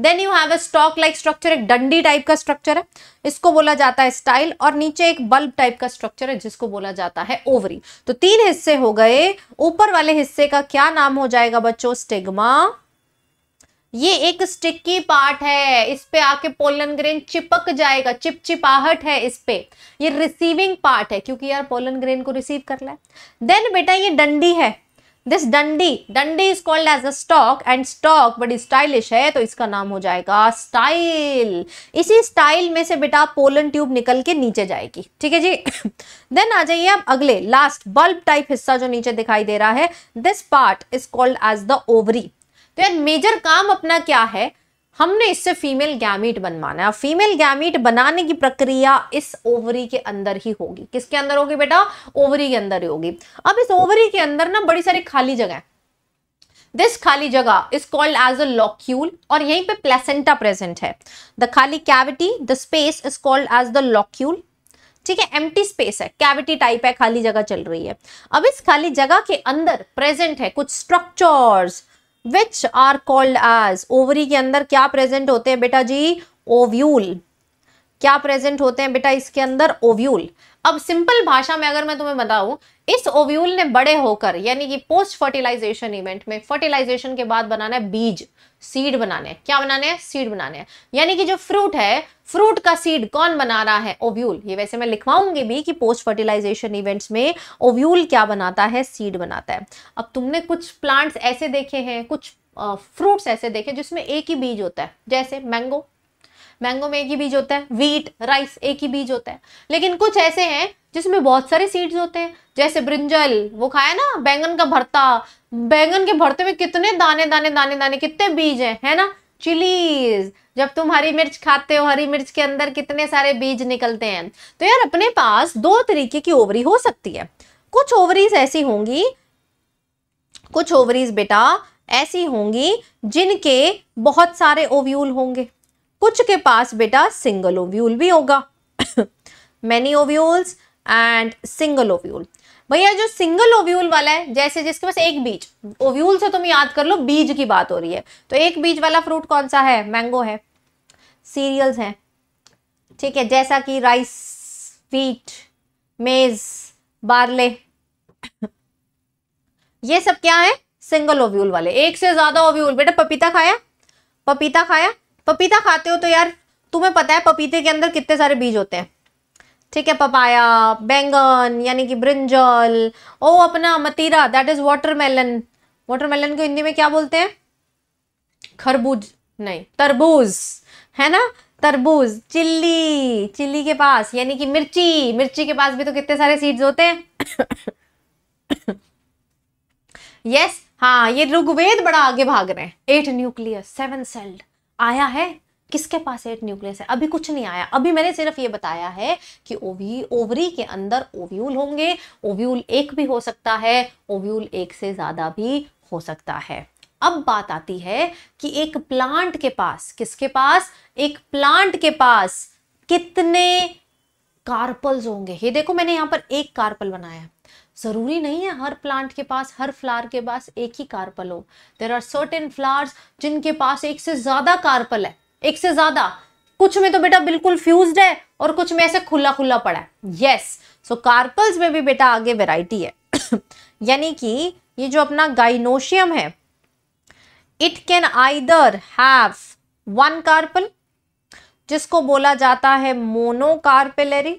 then you have a stalk like structure एक डंडी type का structure है इसको बोला जाता है style और नीचे एक बल्ब टाइप का स्ट्रक्चर है जिसको बोला जाता है ओवरी तो तीन हिस्से हो गए ऊपर वाले हिस्से का क्या नाम हो जाएगा बच्चों स्टिग्मा ये एक स्टिकी पार्ट है इस पे आके पोलन ग्रेन चिपक जाएगा चिपचिपाहट है इस पे ये रिसीविंग पार्ट है क्योंकि यार पोलन ग्रेन को रिसीव कर है देन बेटा ये डंडी है दिस डंडी डंडी is called as a stalk and stalk बड़ी स्टाइलिश है तो इसका नाम हो जाएगा स्टाइल इसी स्टाइल में से बेटा पोलन ट्यूब निकल के नीचे जाएगी ठीक है जी देन [COUGHS] आ जाइए अब अगले लास्ट बल्ब टाइप हिस्सा जो नीचे दिखाई दे रहा है this part is called as the ovary तो यार मेजर काम अपना क्या है हमने इससे फीमेल गैमीट बनवाना है फीमेल गैमीट बनाने की प्रक्रिया इस ओवरी के अंदर ही होगी किसके अंदर होगी बेटा ओवरी के अंदर ही होगी अब इस ओवरी के अंदर ना बड़ी सारी खाली जगह है दिस खाली जगह is called as a locule और यहीं पे प्लेसेंटा प्रेजेंट है द खाली cavity the space is called as the locule ठीक है एम्प्टी स्पेस है कैविटी टाइप है खाली जगह चल रही है अब इस खाली जगह के अंदर प्रेजेंट है कुछ structures which are called as ovary के अंदर क्या प्रेजेंट होते हैं बेटा जी ओव्यूल क्या प्रेजेंट होते हैं बेटा इसके अंदर ओव्यूल अब सिंपल भाषा में अगर मैं तुम्हें बताऊं इस ओव्यूल ने बड़े होकर यानी कि पोस्ट फर्टिलाइजेशन इवेंट में फर्टिलाइजेशन के बाद बनाना है बीज सीड बनाने क्या बनाने हैं सीड बनाने हैं यानी कि जो फ्रूट है फ्रूट का सीड कौन बना रहा है ओव्यूल ये वैसे मैं लिखवाऊंगी भी कि पोस्ट फर्टिलाइजेशन इवेंट्स में ओव्यूल क्या बनाता है सीड बनाता है अब तुमने कुछ प्लांट्स ऐसे देखे हैं कुछ फ्रूट्स uh, ऐसे देखे जिसमें एक ही बीज होता है जैसे मैंगो मैंगो में एक ही बीज होता है वीट राइस एक ही बीज होता है लेकिन कुछ ऐसे हैं जिसमें बहुत सारे सीड्स होते हैं जैसे ब्रिंजल वो खाया ना बैंगन का भरता बैंगन के भरते में कितने दाने दाने दाने दाने कितने बीज हैं है ना चिलीज जब तुम हरी मिर्च खाते हो हरी मिर्च के अंदर कितने सारे बीज निकलते हैं तो यार अपने पास दो तरीके की ओवरी हो सकती है कुछ ओवरीज ऐसी होंगी कुछ ओवरीज बेटा ऐसी होंगी जिनके बहुत सारे ओव्यूल होंगे कुछ के पास बेटा सिंगल ओव्यूल भी होगा many ovules and single ovule भैया जो सिंगल ओव्यूल वाला है जैसे जिसके पास एक बीज ओव्यूल से तुम याद कर लो बीज की बात हो रही है तो एक बीज वाला फ्रूट कौन सा है मैंगो है सीरियल्स है ठीक है जैसा कि राइस वीट मेज बारले ये सब क्या है सिंगल ओव्यूल वाले एक से ज्यादा ओव्यूल बेटा पपीता खाया पपीता खाया पपीता खाते हो तो यार तुम्हें पता है पपीते के अंदर कितने सारे बीज होते हैं ठीक है पपाया बैंगन यानी कि ब्रिंजल ओ अपना मतीरा दैट इज वाटरमेलन वाटरमेलन को हिंदी में क्या बोलते हैं खरबूज नहीं तरबूज है ना तरबूज चिल्ली चिल्ली के पास यानी कि मिर्ची मिर्ची के पास भी तो कितने सारे सीड्स होते हैं यस yes, हाँ ये ऋग्वेद बड़ा आगे भाग रहे हैं एट न्यूक्लियस सेवन सेल्ड आया है किसके पास एट न्यूक्लियस है अभी कुछ नहीं आया अभी मैंने सिर्फ ये बताया है कि ओवी ओवरी के अंदर ओव्यूल होंगे ओव्यूल एक भी हो सकता है ओव्यूल एक से ज़्यादा भी हो सकता है अब बात आती है कि एक प्लांट के पास किसके पास एक प्लांट के पास कितने कार्पल्स होंगे ये देखो मैंने यहाँ पर एक कार्पल बनाया है ज़रूरी नहीं है हर प्लांट के पास हर फ्लावर के पास एक ही कार्पल हो देर आर सर्टेन फ्लावर्स जिनके पास एक से ज़्यादा कार्पल है एक से ज्यादा कुछ में तो बेटा बिल्कुल फ्यूज्ड है और कुछ में ऐसे खुला खुला पड़ा है यस सो कार्पल्स में भी बेटा आगे वेराइटी है [COUGHS] यानी कि ये जो अपना गाइनोशियम है it can either have one carpel जिसको बोला जाता है मोनोकार्पेलरी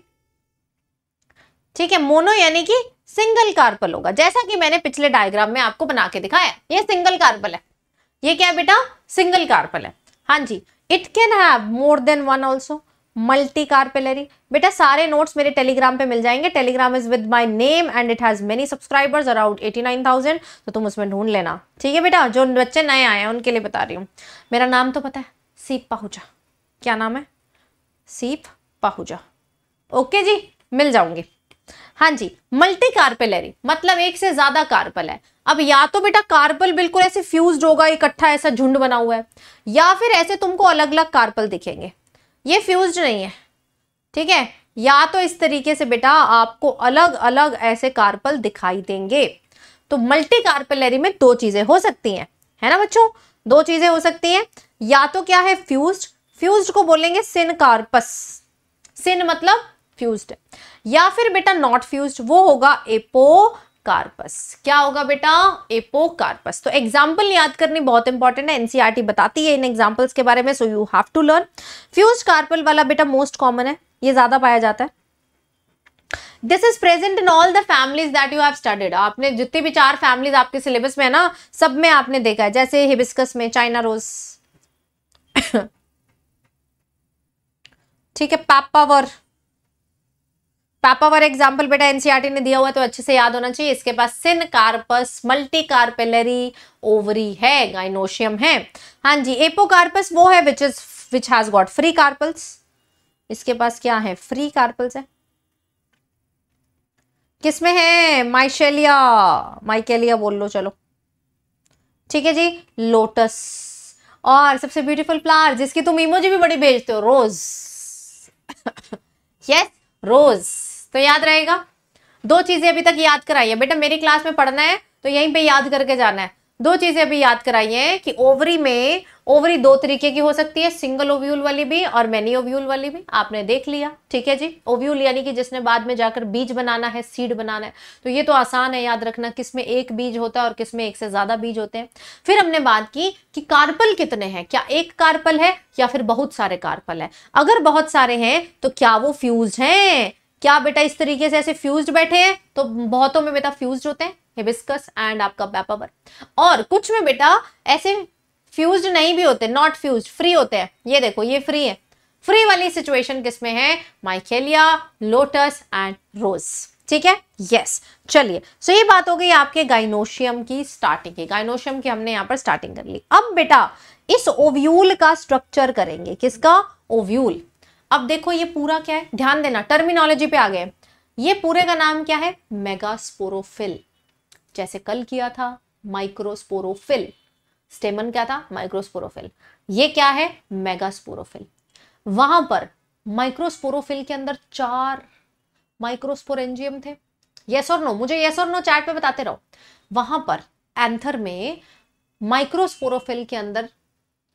ठीक है मोनो यानी कि सिंगल कार्पल होगा जैसा कि मैंने पिछले डायग्राम में आपको बना के दिखाया ये सिंगल कार्पल है ये क्या है बेटा सिंगल कार्पल है हाँ जी it can have more than one also multi carpellary बेटा सारे नोट्स मेरे टेलीग्राम पे मिल जाएंगे Telegram is with my name and it has many subscribers around 89,000 तो तुम उसमें ढूंढ लेना ठीक है बेटा जो बच्चे नए आए हैं उनके लिए बता रही हूँ मेरा नाम तो पता है सीप पाहुजा क्या नाम है सीप पाहुजा ओके जी मिल जाऊंगी हाँ जी मल्टी कार्पेलरी मतलब एक से ज्यादा कार्पल है अब या तो बेटा कार्पल बिल्कुल ऐसे फ्यूज होगा इकट्ठा ऐसा झुंड बना हुआ है या फिर ऐसे तुमको अलग अलग कार्पल दिखेंगे ये फ्यूज नहीं है ठीक है या तो इस तरीके से बेटा आपको अलग अलग ऐसे कार्पल दिखाई देंगे तो मल्टी कार्पेलरी में दो चीजें हो सकती हैं है ना बच्चों दो चीजें हो सकती हैं या तो क्या है फ्यूज्ड फ्यूज्ड को बोलेंगे सिन कार्पस सिन मतलब फ्यूज्ड या फिर बेटा नॉट फ्यूज वो होगा एपो कार्पस क्या होगा बेटा एपो कार्पस तो एग्जाम्पल याद करनी बहुत इंपॉर्टेंट है एनसीआरटी e बताती है इन एग्जाम्पल्स के बारे में so you have to learn fuse carpel वाला बेटा मोस्ट कॉमन है ये ज्यादा पाया जाता है this is present in all the families that you have studied आपने जितनी भी चार फैमिलीज आपके सिलेबस में है ना सब में आपने देखा है जैसे हिबिस्कस में चाइना रोज [COUGHS] ठीक है पापावर पापावर एग्जाम्पल बेटा एनसीईआरटी e ने दिया हुआ तो अच्छे से याद होना चाहिए इसके पास syncarpous multi carpellary ovary है गाइनोशियम है हाँ जी एपोकार्पस वो है which is which has got free carpels इसके पास क्या है फ्री कार्पल्स है किसमें है माइशेलिया माइकेलिया बोल लो चलो ठीक है जी लोटस और सबसे ब्यूटीफुल फ्लावर जिसकी तुम इमोजी भी बड़ी भेजते हो रोज यस [LAUGHS] yes, रोज तो याद रहेगा दो चीजें अभी तक याद कराइए बेटा मेरी क्लास में पढ़ना है तो यहीं पे याद करके जाना है दो चीजें अभी याद कराइए कि ओवरी में ओवरी दो तरीके की हो सकती है सिंगल ओव्यूल वाली भी और मैनी ओव्यूल वाली भी आपने देख लिया ठीक है जी ओव्यूल यानी कि जिसने बाद में जाकर बीज बनाना है सीड बनाना है तो ये तो आसान है याद रखना किसमें एक बीज होता है और किसमें एक से ज्यादा बीज होते हैं फिर हमने बात की कि कार्पल कितने हैं क्या एक कार्पल है या फिर बहुत सारे कार्पल है अगर बहुत सारे हैं तो क्या वो फ्यूज हैं क्या बेटा इस तरीके से ऐसे फ्यूज्ड बैठे हैं तो बहुतों में बेटा फ्यूज होते हैं हिबिस्कस एंड आपका पैपावर और कुछ में बेटा ऐसे फ्यूज नहीं भी होते नॉट फ्यूज फ्री होते हैं ये देखो ये फ्री है फ्री वाली सिचुएशन किसमें है माइकेलिया लोटस एंड रोज ठीक है यस चलिए सो ये बात हो गई आपके गाइनोशियम की स्टार्टिंग की गाइनोशियम की हमने यहाँ पर स्टार्टिंग कर ली अब बेटा इस ओव्यूल का स्ट्रक्चर करेंगे किसका ओव्यूल अब देखो ये पूरा क्या है ध्यान देना टर्मिनोलॉजी पे आ गए ये पूरे का नाम क्या है मेगास्पोरोफिल जैसे कल किया था माइक्रोस्पोरोफिल स्टेमन क्या था माइक्रोस्पोरोफिल ये क्या है मेगास्पोरोफिल वहां पर माइक्रोस्पोरोफिल के अंदर चार माइक्रोस्पोरेंजियम थे यस और नो मुझे यस और नो चैट पे बताते रहो वहां पर एंथर में माइक्रोस्पोरोफिल के अंदर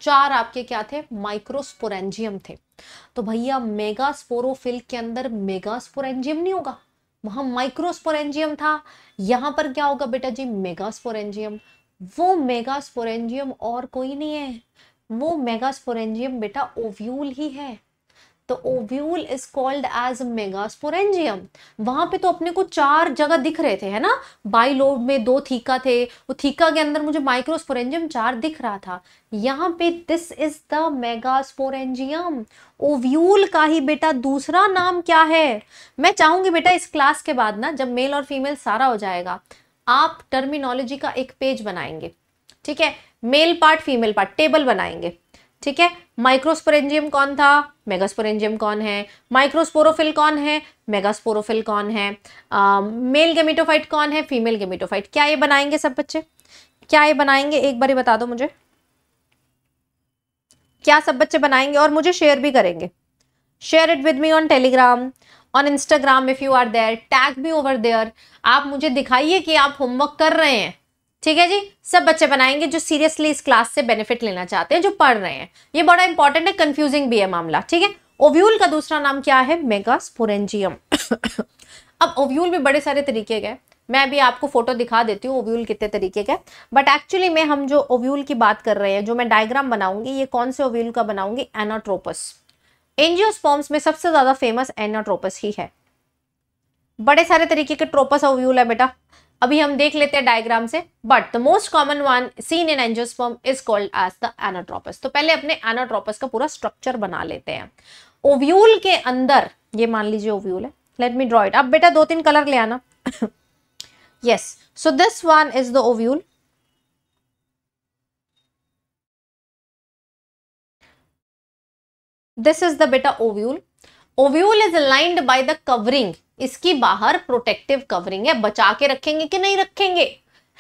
चार आपके क्या थे माइक्रोस्पोरेंजियम थे तो भैया मेगा स्पोरोफिल के अंदर मेगा स्पोरेंजियम नहीं होगा वहां माइक्रोस्पोरेंजियम था यहां पर क्या होगा बेटा जी मेगा स्पोरेंजियम वो मेगा स्पोरेंजियम और कोई नहीं है वो मेगा स्पोरेंजियम बेटा ओव्यूल ही है तो ovule is called as megasporangium वहां पे तो अपने को चार जगह दिख रहे थे है ना बाइलोब में दो थीका थे वो थीका के अंदर मुझे माइक्रोस्पोरेंजियम चार दिख रहा था यहाँ पे this is the megasporangium ovule का ही बेटा दूसरा नाम क्या है मैं चाहूंगी बेटा इस क्लास के बाद ना जब मेल और फीमेल सारा हो जाएगा आप टर्मिनोलॉजी का एक पेज बनाएंगे ठीक है male part female part table बनाएंगे ठीक है माइक्रोस्पोरेंजियम कौन था मेगास्पोरेंजियम कौन है माइक्रोस्पोरोफिल कौन है मेगास्पोरोफिल कौन है मेल गेमिटोफाइट कौन है फीमेल गेमिटोफाइट क्या ये बनाएंगे सब बच्चे क्या ये बनाएंगे एक बार बता दो मुझे क्या सब बच्चे बनाएंगे और मुझे शेयर भी करेंगे share it with me on Telegram on Instagram if you are there tag me over there आप मुझे दिखाइए कि आप होमवर्क कर रहे हैं ठीक है जी सब बच्चे बनाएंगे जो सीरियसली इस क्लास से बेनिफिट लेना चाहते हैं जो पढ़ रहे हैं ये बड़ा इंपॉर्टेंट है कंफ्यूजिंग भी है मामला ठीक है ओव्यूल का दूसरा नाम क्या है स्पोरेंजियम अब ओव्यूल भी बड़े सारे तरीके गए मैं अभी आपको फोटो दिखा देती हूँ ओव्यूल कितने तरीके के बट एक्चुअली में हम जो ओव्यूल की बात कर रहे हैं जो मैं डायग्राम बनाऊंगी ये कौन से ओव्यूल का बनाऊंगी एनाट्रोपस एनजियोस्पॉम्स में सबसे ज्यादा फेमस एनाट्रोपस ही है बड़े सारे तरीके के ट्रोपस ओव्यूल है बेटा अभी हम देख लेते हैं डायग्राम से but the most common one seen in angiosperm is called as the anatropous तो पहले अपने एनाट्रोपस का पूरा स्ट्रक्चर बना लेते हैं ओव्यूल के अंदर ये मान लीजिए ओव्यूल है लेट मी ड्रॉ इट अब बेटा दो तीन कलर ले आना yes so this one is the ovule दिस इज द बेटा ovule ovule is aligned by the covering इसकी बाहर प्रोटेक्टिव कवरिंग है बचा के रखेंगे कि नहीं रखेंगे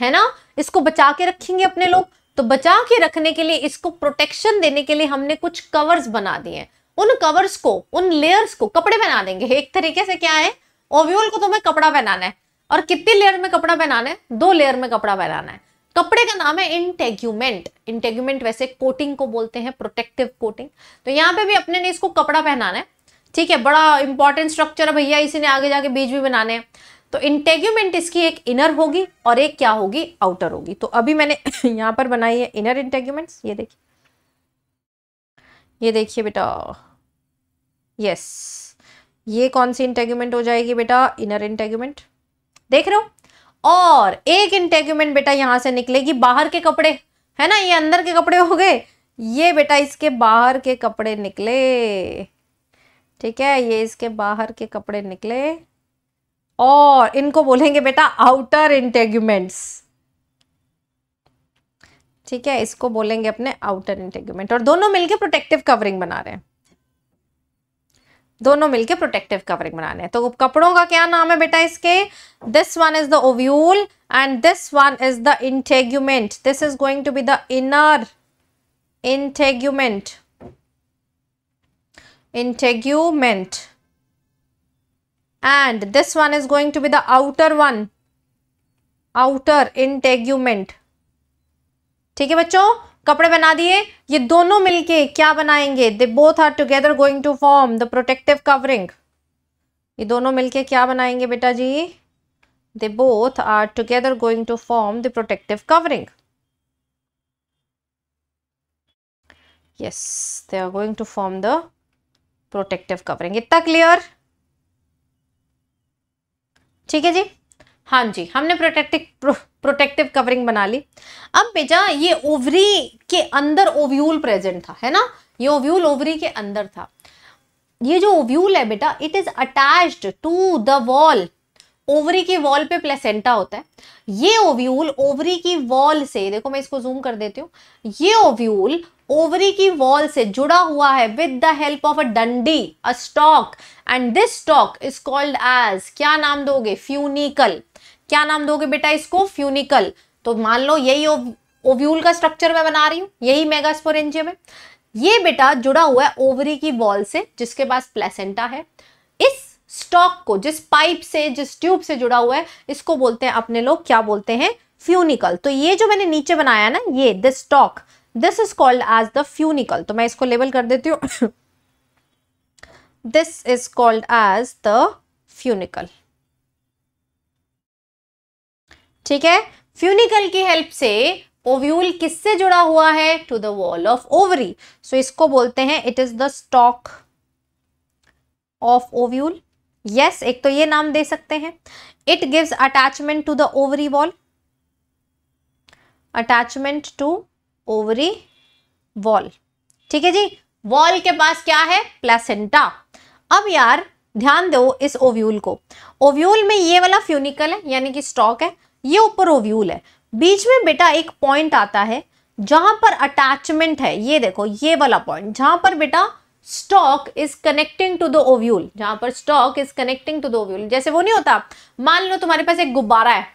है ना इसको बचा के रखेंगे अपने लोग तो बचा के रखने के लिए इसको प्रोटेक्शन देने के लिए हमने कुछ कवर्स बना दिए हैं उन कवर्स को उन लेयर्स को कपड़े पहना देंगे एक तरीके से क्या है ओव्यूल को तुम्हें कपड़ा पहनाना है और कितनी लेयर में कपड़ा पहनाना है दो लेयर में कपड़ा पहनाना है कपड़े का नाम है इंटेग्यूमेंट इंटेग्यूमेंट वैसे कोटिंग को बोलते हैं प्रोटेक्टिव कोटिंग तो यहाँ पे भी अपने ने इसको कपड़ा पहनाना है ठीक है बड़ा इंपॉर्टेंट स्ट्रक्चर है भैया इसी ने आगे जाके बीज भी बनाने हैं तो इंटेग्यूमेंट इसकी एक इनर होगी और एक क्या होगी आउटर होगी तो अभी मैंने [COUGHS] यहाँ पर बनाई है इनर इंटेग्यूमेंट ये देखिए ये देखिए बेटा यस ये कौन सी इंटेग्यूमेंट हो जाएगी बेटा इनर इंटेग्यूमेंट देख रहे हो और एक इंटेग्यूमेंट बेटा यहां से निकलेगी बाहर के कपड़े है ना ये अंदर के कपड़े हो गए ये बेटा इसके बाहर के कपड़े निकले ठीक है ये इसके बाहर के कपड़े निकले और इनको बोलेंगे बेटा आउटर इंटेग्यूमेंट्स ठीक है इसको बोलेंगे अपने आउटर इंटेग्यूमेंट और दोनों मिलके प्रोटेक्टिव कवरिंग बना रहे हैं दोनों मिलके प्रोटेक्टिव कवरिंग बना रहे हैं तो कपड़ों का क्या नाम है बेटा इसके this one is the ovule and this one is the integument this is going to be the inner integument integument and this one is going to be the outer one outer integument ठीक है बच्चों कपड़े बना दिए ये दोनों मिलके क्या बनाएंगे they both are together going to form the protective covering ये दोनों मिलके क्या बनाएंगे बेटा जी they both are together going to form the protective covering yes they are going to form the protective covering इतना क्लियर ठीक है जी हाँ जी हमने प्रोटेक्टिव प्रो, प्रोटेक्टिव कवरिंग बना ली अब बेजा ये ओवरी के अंदर ओव्यूल प्रेजेंट था है ना ये ओव्यूल ओवरी के अंदर था ये जो ओव्यूल है बेटा it is attached to the wall ovary की वॉल पे प्लेसेंटा होता है ये ओव्यूल ओवरी की वॉल से देखो मैं इसको जूम कर देती हूँ ये ओव्यूल ओवरी की वॉल से जुड़ा हुआ है with the help of a डंडी a stalk and this stalk is called as क्या नाम दोगे फ्यूनिकल क्या नाम दोगे बेटा इसको फ्यूनिकल तो मान लो यही ओव्यूल का स्ट्रक्चर मैं बना रही हूँ यही मेगास्पोरेंजियम है ये बेटा जुड़ा हुआ है ओवरी की वॉल से जिसके पास प्लेसेंटा है इस स्टॉक को जिस पाइप से जिस ट्यूब से जुड़ा हुआ है इसको बोलते हैं अपने लोग क्या बोलते हैं फ्यूनिकल तो ये जो मैंने नीचे बनाया ना ये this stalk this is called as the funicle तो मैं इसको लेबल कर देती हूँ this is called as the funicle ठीक है फ्यूनिकल की हेल्प से ओव्यूल किससे जुड़ा हुआ है to the wall of ovary so इसको बोलते हैं it is the stalk of ovule yes एक तो ये नाम दे सकते हैं it gives attachment to the ovary wall attachment to ovary wall ठीक है जी वॉल के पास क्या है प्लेसेंटा अब यार ध्यान दो इस ओव्यूल को ओव्यूल में ये वाला फ्यूनिकल है यानी कि स्टॉक है ये ऊपर ओव्यूल है बीच में बेटा एक पॉइंट आता है जहां पर अटैचमेंट है ये देखो ये वाला पॉइंट जहां पर बेटा stalk is connecting to the ovule जहां पर stalk is connecting to the ovule जैसे वो नहीं होता मान लो तुम्हारे पास एक गुब्बारा है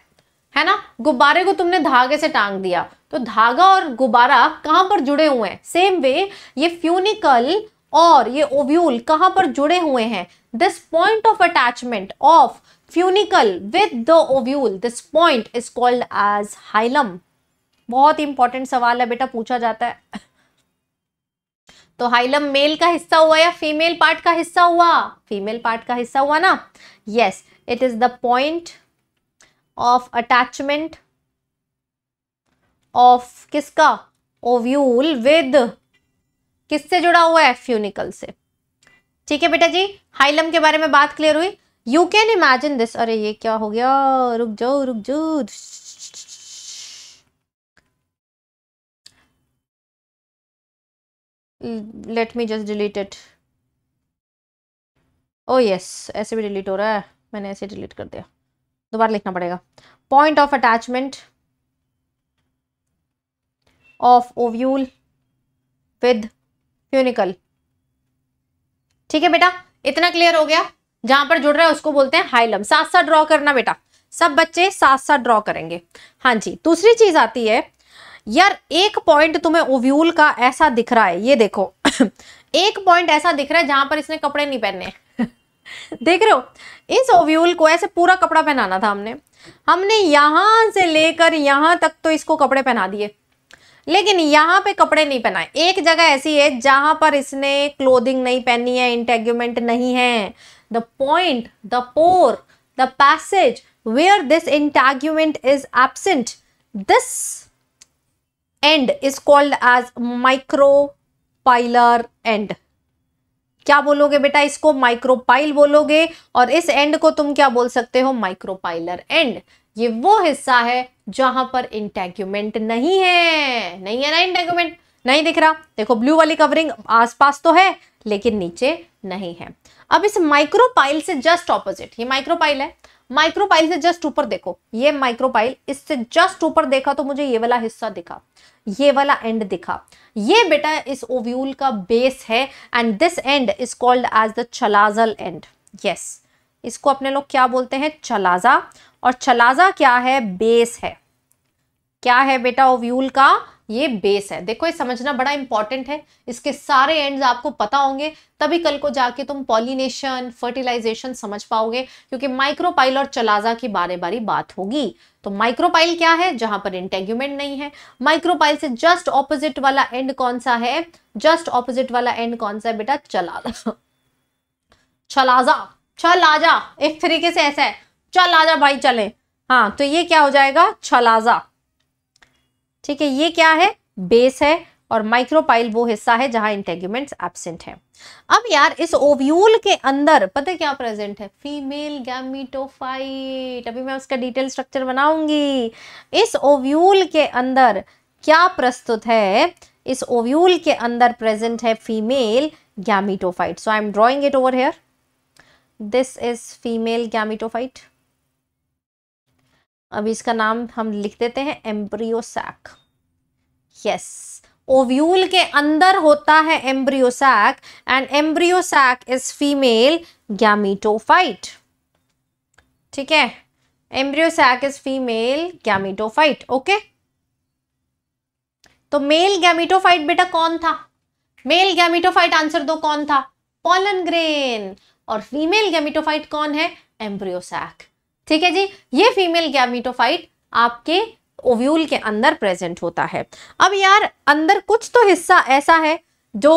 है ना गुब्बारे को तुमने धागे से टांग दिया तो धागा और गुब्बारा कहां पर जुड़े हुए हैं सेम वे ये फ्यूनिकल और ये ओव्यूल कहां पर जुड़े हुए हैं this point of attachment of funicle with the ovule this point is called as hilum बहुत इंपॉर्टेंट सवाल है बेटा पूछा जाता है तो हाइलम मेल का हिस्सा हुआ या फीमेल पार्ट का हिस्सा हुआ फीमेल पार्ट का हिस्सा हुआ ना yes it is the point of attachment of किसका ओव्यूल विद किससे जुड़ा हुआ है फ्यूनिकल से ठीक है बेटा जी हाइलम के बारे में बात क्लियर हुई यू कैन इमेजिन दिस अरे ये क्या हो गया रुक जाओ रुक जाओ let me just delete it oh yes ऐसे भी डिलीट हो रहा है मैंने ऐसे डिलीट कर दिया दोबारा लिखना पड़ेगा point of attachment of ovule with funicle ठीक है बेटा इतना क्लियर हो गया जहां पर जुड़ रहा है उसको बोलते हैं हाइलम साथ साथ ड्रॉ करना बेटा सब बच्चे साथ साथ ड्रॉ करेंगे हाँ जी दूसरी चीज आती है यार एक पॉइंट तुम्हें ओव्यूल का ऐसा दिख रहा है ये देखो [COUGHS] एक पॉइंट ऐसा दिख रहा है जहां पर इसने कपड़े नहीं पहने [LAUGHS] देख रहे हो इस ओव्यूल को ऐसे पूरा कपड़ा पहनाना था हमने हमने यहां से लेकर यहां तक तो इसको कपड़े पहना दिए लेकिन यहाँ पे कपड़े नहीं पहनाए एक जगह ऐसी है जहां पर इसने क्लोदिंग नहीं पहनी है इंटेग्यूमेंट नहीं है the point the pore the passage where this integument is absent this end is called as micropylar end क्या बोलोगे बेटा इसको माइक्रोपाइल बोलोगे और इस एंड को तुम क्या बोल सकते हो माइक्रोपाइलर एंड ये वो हिस्सा है जहां पर इंटेग्यूमेंट नहीं है नहीं है ना इंटेग्यूमेंट नहीं दिख रहा देखो ब्लू वाली कवरिंग आसपास तो है लेकिन नीचे नहीं है अब इस माइक्रोपाइल से जस्ट ऑपोजिट ये माइक्रोपाइल है माइक्रोपाइल से जस्ट ऊपर देखो ये माइक्रोपाइल इससे जस्ट ऊपर देखा तो मुझे ये वाला हिस्सा दिखा ये वाला एंड दिखा ये बेटा इस ओव्यूल का बेस है and this end is called as the chalazal end yes इसको अपने लोग क्या बोलते हैं छलाजा और छलाजा क्या है बेस है क्या है बेटा ओव्यूल का ये बेस है देखो ये समझना बड़ा इंपॉर्टेंट है इसके सारे एंड्स आपको पता होंगे तभी कल को जाके तुम पॉलिनेशन फर्टिलाइजेशन समझ पाओगे क्योंकि माइक्रोपाइल और चलाजा की बारे बारी बात होगी तो माइक्रोपाइल क्या है जहां पर इंटेग्यूमेंट नहीं है माइक्रोपाइल से जस्ट ऑपोजिट वाला एंड कौन सा है जस्ट ऑपोजिट वाला एंड कौन सा है बेटा चलाजा छलाजा छलाजा एक तरीके से ऐसा है चल आजा भाई चले हाँ तो ये क्या हो जाएगा छलाजा ठीक है ये क्या है बेस है और माइक्रोपाइल वो हिस्सा है जहां इंटेग्यूमेंट एबसेंट है अब यार इस ओव्यूल के अंदर पता क्या प्रेजेंट है फीमेल गैमिटोफाइट अभी मैं उसका डिटेल स्ट्रक्चर बनाऊंगी इस ओव्यूल के अंदर क्या प्रस्तुत है इस ओव्यूल के अंदर प्रेजेंट है female gametophyte so I am drawing it over here this is female gametophyte अब इसका नाम हम लिख देते हैं एम्ब्रियोसैक यस ओव्यूल के अंदर होता है embryo sac and embryo sac is female gametophyte ठीक है embryo sac is female gametophyte okay तो मेल गैमिटोफाइट बेटा कौन था मेल गैमिटोफाइट आंसर दो कौन था पॉलन ग्रेन और फीमेल गैमिटोफाइट कौन है एम्ब्रियोसैक ठीक है जी ये फीमेल गैमिटोफाइट आपके ओव्यूल के अंदर प्रेजेंट होता है अब यार अंदर कुछ तो हिस्सा ऐसा है जो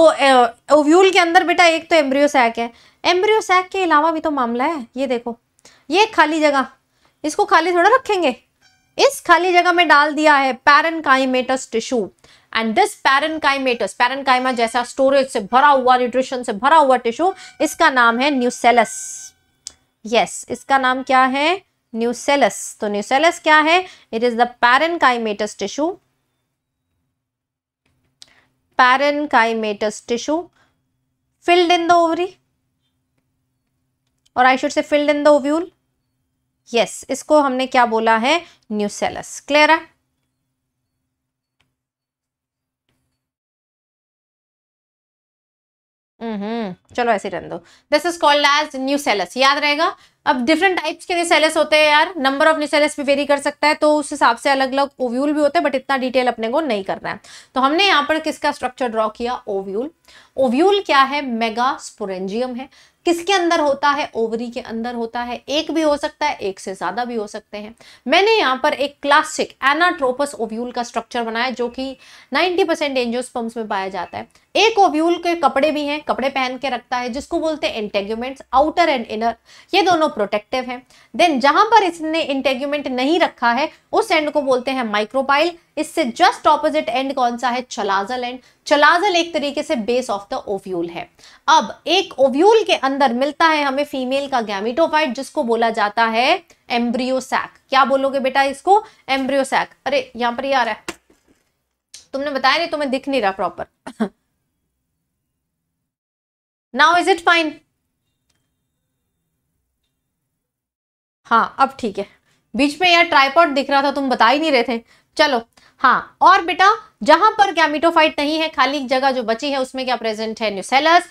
ओव्यूल के अंदर बेटा एक तो एम्ब्रियोसैक है एम्ब्रियोसैक के अलावा भी तो मामला है ये देखो ये खाली जगह इसको खाली थोड़ा रखेंगे इस खाली जगह में डाल दिया है parenchymatous tissue and this parenchymatous parenchyma जैसा स्टोरेज से भरा हुआ न्यूट्रिशन से भरा हुआ टिश्यू इसका नाम है न्यूसेलस यस yes, इसका नाम क्या है न्यूसेलस तो न्यूसेलस क्या है it is the parenchymatous tissue parenchymatous tissue filled in the ovary और I should say filled in the ovule yes इसको हमने क्या बोला है न्यूसेलस क्लियर है हम्म, चलो ऐसे रहने दो this is called as nucellus याद रहेगा अब डिफरेंट टाइप्स के निसेलस होते हैं यार नंबर ऑफ निसेलस भी वेरी कर सकता है तो उस हिसाब से अलग अलग ओव्यूल भी होते हैं बट इतना डिटेल अपने को नहीं करना है तो हमने यहाँ पर किसका स्ट्रक्चर ड्रॉ किया ओव्यूल ओव्यूल क्या है मेगा स्पोरेंजियम है किसके अंदर होता है ओवरी के अंदर होता है एक भी हो सकता है एक से ज्यादा भी हो सकते हैं मैंने यहाँ पर एक क्लासिक एनाट्रोपस ओव्यूल का स्ट्रक्चर बनाया जो कि 90% परसेंट एंजियोस्पम्स में पाया जाता है एक ओव्यूल के कपड़े भी हैं कपड़े पहन के रखता है जिसको बोलते हैं इंटेग्यूमेंट्स आउटर एंड इनर ये दोनों प्रोटेक्टिव हैं देन जहां पर इसने इंटेग्यूमेंट नहीं रखा है उस एंड को बोलते हैं माइक्रोपाइल इससे जस्ट ऑपोजिट एंड कौन सा है चलाजल एंड चलाजल एक तरीके से बेस ऑफ द ओव्यूल है अब एक ओव्यूल के अंदर मिलता है हमें फीमेल का गैमिटोफाइट जिसको बोला जाता है एम्ब्रियोसैक क्या बोलोगे बेटा इसको एम्ब्रियोसैक अरे यहां पर ही आ रहा है तुमने बताया नहीं तुम्हें दिख नहीं रहा proper now is it fine हाँ अब ठीक है बीच में यार ट्राईपॉड दिख रहा था तुम बता ही नहीं रहे थे चलो हाँ और बेटा जहां पर गैमिटोफाइट नहीं है खाली जगह जो बची है उसमें क्या प्रेजेंट है nucellus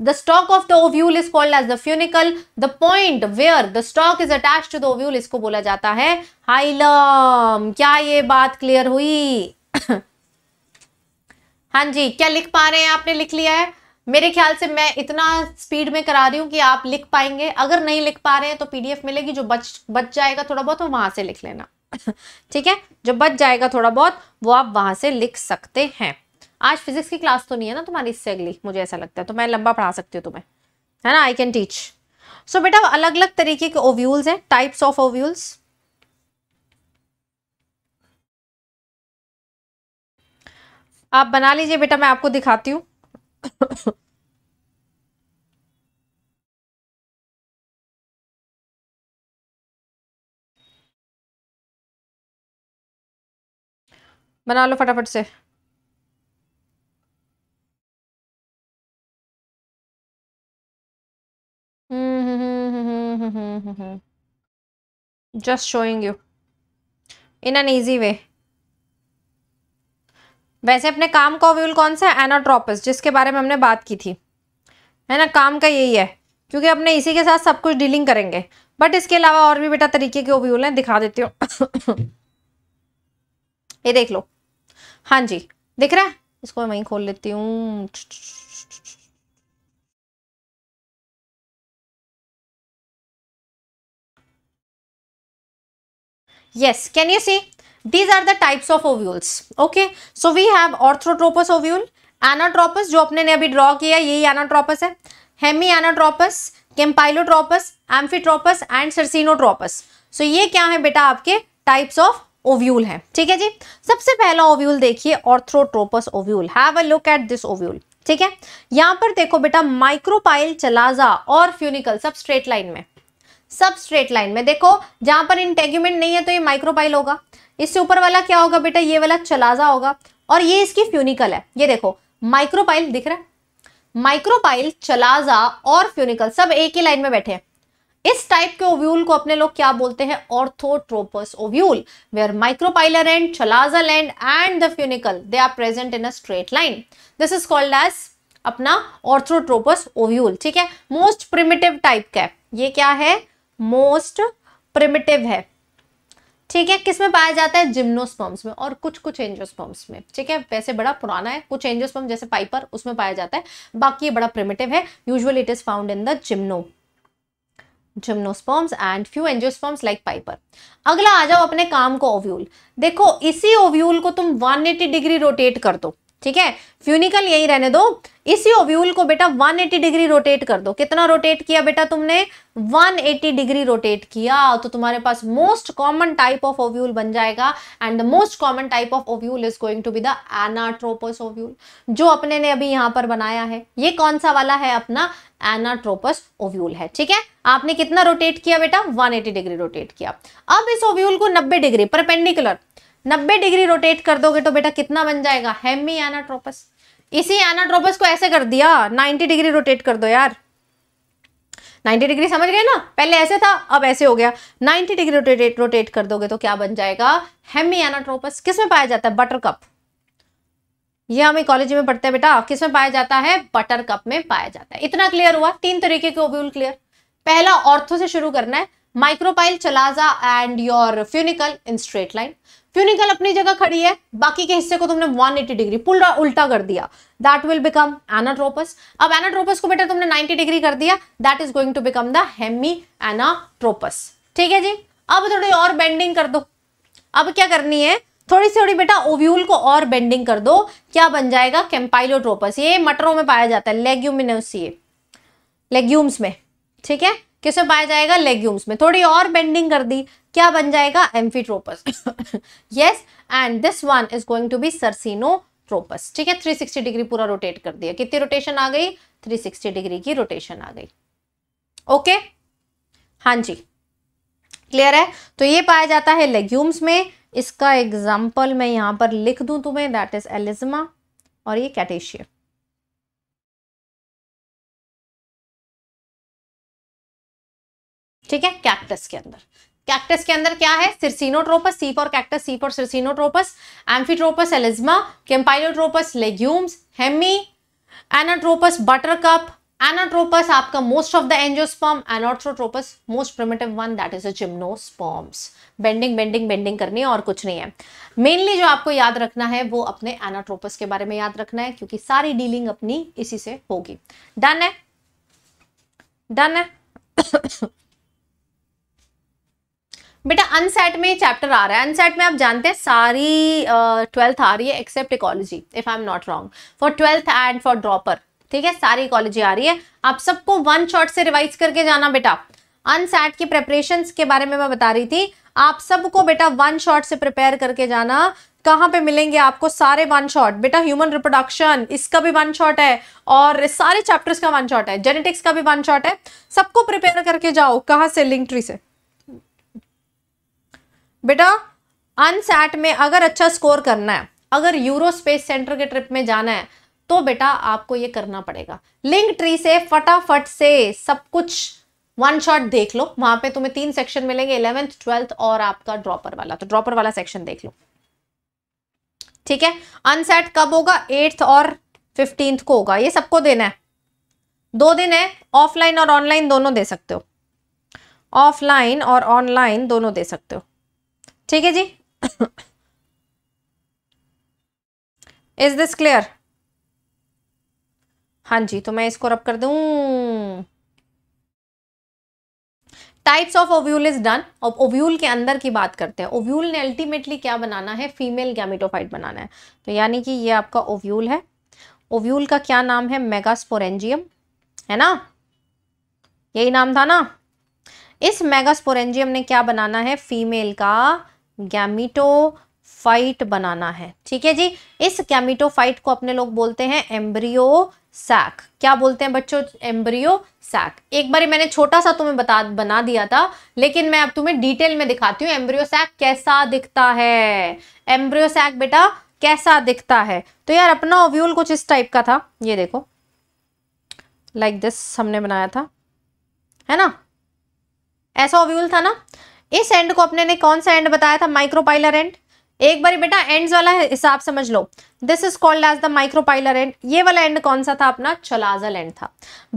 the stalk of the ovule is called as the funicle the point where the stalk is attach to the ovule इसको बोला जाता है हाइलम क्या ये बात क्लियर हुई [COUGHS] हाँ जी क्या लिख पा रहे हैं आपने लिख लिया है मेरे ख्याल से मैं इतना स्पीड में करा रही हूं कि आप लिख पाएंगे अगर नहीं लिख पा रहे हैं तो पीडीएफ मिलेगी जो बच बच जाएगा थोड़ा बहुत तो वहां से लिख लेना ठीक है जो बच जाएगा थोड़ा बहुत वो आप वहां से लिख सकते हैं आज फिजिक्स की क्लास तो नहीं है ना तुम्हारी इससे अगली मुझे ऐसा लगता है तो मैं लंबा पढ़ा सकती हूँ तुम्हें है ना आई कैन टीच सो बेटा अलग अलग तरीके के ओव्यूल्स हैं टाइप्स ऑफ ओव्यूल्स आप बना लीजिए बेटा मैं आपको दिखाती हूँ बना लो फटाफट से just showing you in an easy way वैसे अपने काम का व्यूल कौन सा है एनाट्रोपस जिसके बारे में हमने बात की थी है ना काम का यही है क्योंकि अपने इसी के साथ सब कुछ डीलिंग करेंगे बट इसके अलावा और भी बेटा तरीके के ओव्यूल हैं दिखा देती हूँ ये देख लो हाँ जी दिख रहा है इसको मैं वहीं खोल लेती हूँ yes can you see these are the types of ovules okay so we have orthotropous ovule anatropous जो अपने ने अभी ड्रॉ किया यही एनाट्रोपस है hemi anatropous campylotropous amphitropous and circinotropous so ये क्या है बेटा आपके टाइप्स ऑफ ओव्यूल है ठीक है जी सबसे पहला ओव्यूल देखिए orthotropous ovule have a look at this ovule ठीक है यहां पर देखो बेटा माइक्रोपाइल चलाजा और फ्यूनिकल सब स्ट्रेट लाइन में सब स्ट्रेट लाइन में देखो जहां पर इंटेग्यूमेंट नहीं है तो ये माइक्रोपाइल होगा इससे ऊपर वाला क्या होगा बेटा ये वाला चलाजा होगा और ये इसकी फ्यूनिकल है ये देखो माइक्रोपाइल दिख रहा है माइक्रोपाइल चलाजा और फ्यूनिकल सब एक ही लाइन में बैठे हैं इस टाइप के ओव्यूल को अपने लोग क्या बोलते हैं orthotropous ovule where micropylar and chalazal and and the funicle they are present in a straight line this is called as अपना ऑर्थोट्रोपस ओव्यूल ठीक है मोस्ट प्रिमिटिव टाइप का ये क्या है मोस्ट प्रिमिटिव है ठीक है किसमें पाया जाता है जिम्नोस्पर्म्स में और कुछ कुछ एंजियोस्पर्म्स में ठीक है वैसे बड़ा पुराना है कुछ एंजियोस्पर्म जैसे पाइपर उसमें पाया जाता है बाकी ये बड़ा प्रिमिटिव है usually it is found in the gymno gymnosperms and few angiosperms like Piper अगला आ जाओ अपने काम को ओव्यूल देखो इसी ओव्यूल को तुम 180 डिग्री रोटेट कर दो ठीक है फ्यूनिकल यही रहने दो इसी ओव्यूल को बेटा 180 डिग्री रोटेट कर दो कितना रोटेट किया बेटा तुमने 180 डिग्री रोटेट किया तो तुम्हारे पास most common type of ovule बन जाएगा and the most common type of ovule is going to be the anatropous ovule जो अपने ने अभी यहां पर बनाया है ये कौन सा वाला है अपना एनाट्रोपस ओव्यूल है ठीक है आपने कितना रोटेट किया बेटा वन डिग्री रोटेट किया अब इस ओव्यूल को नब्बे डिग्री परपेंडिकुलर 90 डिग्री रोटेट कर दोगे तो बेटा कितना बन जाएगा हेमी एनाट्रोपस इसी एनाट्रोपस को ऐसे कर दिया 90 डिग्री रोटेट कर दो यार 90 डिग्री समझ गए ना पहले ऐसे था अब ऐसे हो गया 90 डिग्री रोटेट रोटेट कर दोगे तो क्या बन जाएगा हेमी एनाट्रोपस किस में पाया जाता है बटर कप यह हमें कॉलेज में पढ़ते हैं बेटा किस में पाया जाता है बटर कप में पाया जाता है इतना क्लियर हुआ तीन तरीके के ओब्यूल क्लियर पहला ऑर्थो से शुरू करना है micropyle chalaza and your funicle in straight line funicle अपनी जगह खड़ी है बाकी के हिस्से को तुमने 180 डिग्री पूरा उल्टा कर दिया दैट विल बिकम एनाट्रोपस अब एनाट्रोपस को बेटा तुमने 90 डिग्री कर दिया that is going to become the hemi anatropous ठीक है जी अब थोड़ी और बेंडिंग कर दो अब क्या करनी है थोड़ी सी थोड़ी बेटा ओव्यूल को और बेंडिंग कर दो क्या बन जाएगा कैंपाइलोट्रोपस ये मटरों में पाया जाता है लेग्यूमिनोसिए लेग्यूम्स में ठीक है किसमें पाया जाएगा लेग्यूम्स में थोड़ी और बेंडिंग कर दी क्या बन जाएगा amphitropous yes and this one is going to be tropous ठीक है 360 डिग्री पूरा रोटेट कर दिया कितनी रोटेशन आ गई 360 डिग्री की रोटेशन आ गई ओके okay? हाँ जी क्लियर है तो ये पाया जाता है लेग्यूम्स में इसका एग्जाम्पल मैं यहां पर लिख दू तुम्हें दैट इज एलिज्मा और ये कैटेशियर ठीक है कैक्टस के अंदर कैक्टस के अंदर क्या है circinotropous C for cactus C for circinotropous amphitropous Alisma campylotropous legumes hemi anatropous buttercup anatropous आपका most of the angiosperm orthotropous most primitive one that is a gymnosperms bending bending bending करनी है और कुछ नहीं है mainly जो आपको याद रखना है वो अपने एनाट्रोपस के बारे में याद रखना है क्योंकि सारी डीलिंग अपनी इसी से होगी डन है डन है बेटा अनसेट में चैप्टर आ रहा है अनसेट में आप जानते हैं सारी ट्वेल्थ uh, आ रही है except ecology if I am not wrong for twelfth and for dropper ठीक है सारी इकोलॉजी आ रही है आप सबको वन शॉट से रिवाइज करके जाना बेटा अनसेट की प्रेपरेशन के बारे में मैं बता रही थी आप सबको बेटा वन शॉट से प्रिपेयर करके जाना कहाँ पे मिलेंगे आपको सारे वन शॉट बेटा ह्यूमन रिप्रोडक्शन इसका भी वन शॉट है और सारे चैप्टर्स का वन शॉट है जेनेटिक्स का भी वन शॉट है सबको प्रिपेयर करके जाओ कहाँ से लिंक ट्री से बेटा अनसैट में अगर अच्छा स्कोर करना है अगर यूरो स्पेस सेंटर के ट्रिप में जाना है तो बेटा आपको ये करना पड़ेगा लिंक ट्री से फटाफट से सब कुछ वन शॉट देख लो वहां पे तुम्हें तीन सेक्शन मिलेंगे इलेवेंथ ट्वेल्थ और आपका ड्रॉपर वाला तो ड्रॉपर वाला सेक्शन देख लो ठीक है अनसेट कब होगा एट्थ और फिफ्टींथ को होगा ये सबको देना है दो दिन है ऑफलाइन और ऑनलाइन दोनों दे सकते हो ऑफलाइन और ऑनलाइन दोनों दे सकते हो ठीक है जी इज दिस क्लियर हाँ जी तो मैं इसको रब कर दू types of ovule is done और ओव्यूल के अंदर की बात करते हैं ओव्यूल ने अल्टीमेटली क्या बनाना है फीमेल गैमिटोफाइट बनाना है तो यानी कि ये आपका ओव्यूल है ओव्यूल का क्या नाम है मेगास्पोरेंजियम है ना यही नाम था ना इस मेगास्पोरेंजियम ने क्या बनाना है फीमेल का गैमिटोफाइट बनाना है ठीक है जी इस गैमिटोफाइट को अपने लोग बोलते हैं एम्ब्रियो सैक क्या बोलते हैं बच्चों एम्ब्रियो सैक एक बार मैंने छोटा सा तुम्हें बता बना दिया था लेकिन मैं अब तुम्हें डिटेल में दिखाती हूँ एम्ब्रियो सैक कैसा दिखता है एम्ब्रियो सैक बेटा कैसा दिखता है तो यार अपना ओव्यूल कुछ इस टाइप का था ये देखो लाइक like दिस हमने बनाया था है ना ऐसा ओव्यूल था ना इस एंड को अपने ने कौन सा एंड बताया था माइक्रोपाइलर एंड एक बार बेटा एंड्स वाला हिसाब समझ लो this is called as the micropylar end ये वाला एंड कौन सा था अपना चलाजल एंड था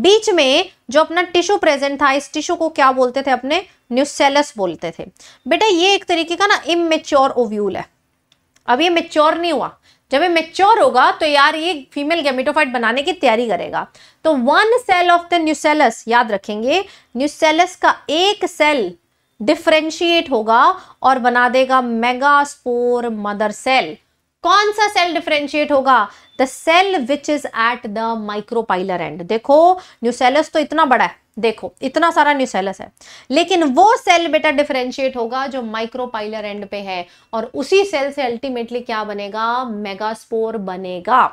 बीच में जो अपना टिश्यू प्रेजेंट था इस टिश्यू को क्या बोलते थे अपने न्यूसेलस बोलते थे बेटा ये एक तरीके का ना इमेच्योर ओव्यूल है अब ये मेच्योर नहीं हुआ जब ये मेच्योर होगा तो यार ये फीमेल गेमिटोफाइट बनाने की तैयारी करेगा तो one cell of the nucellus याद रखेंगे न्यूसेलस का एक सेल डिफ्रेंशिएट होगा और बना देगा मेगा स्पोर मदर सेल कौन सा सेल डिफ्रेंशिएट होगा the cell which is at the micropylar end देखो न्यूसेलस तो इतना बड़ा है देखो इतना सारा न्यूसेलस है लेकिन वो सेल बेटा डिफ्रेंशिएट होगा जो माइक्रोपाइलर एंड पे है और उसी सेल से अल्टीमेटली क्या बनेगा मेगास्पोर बनेगा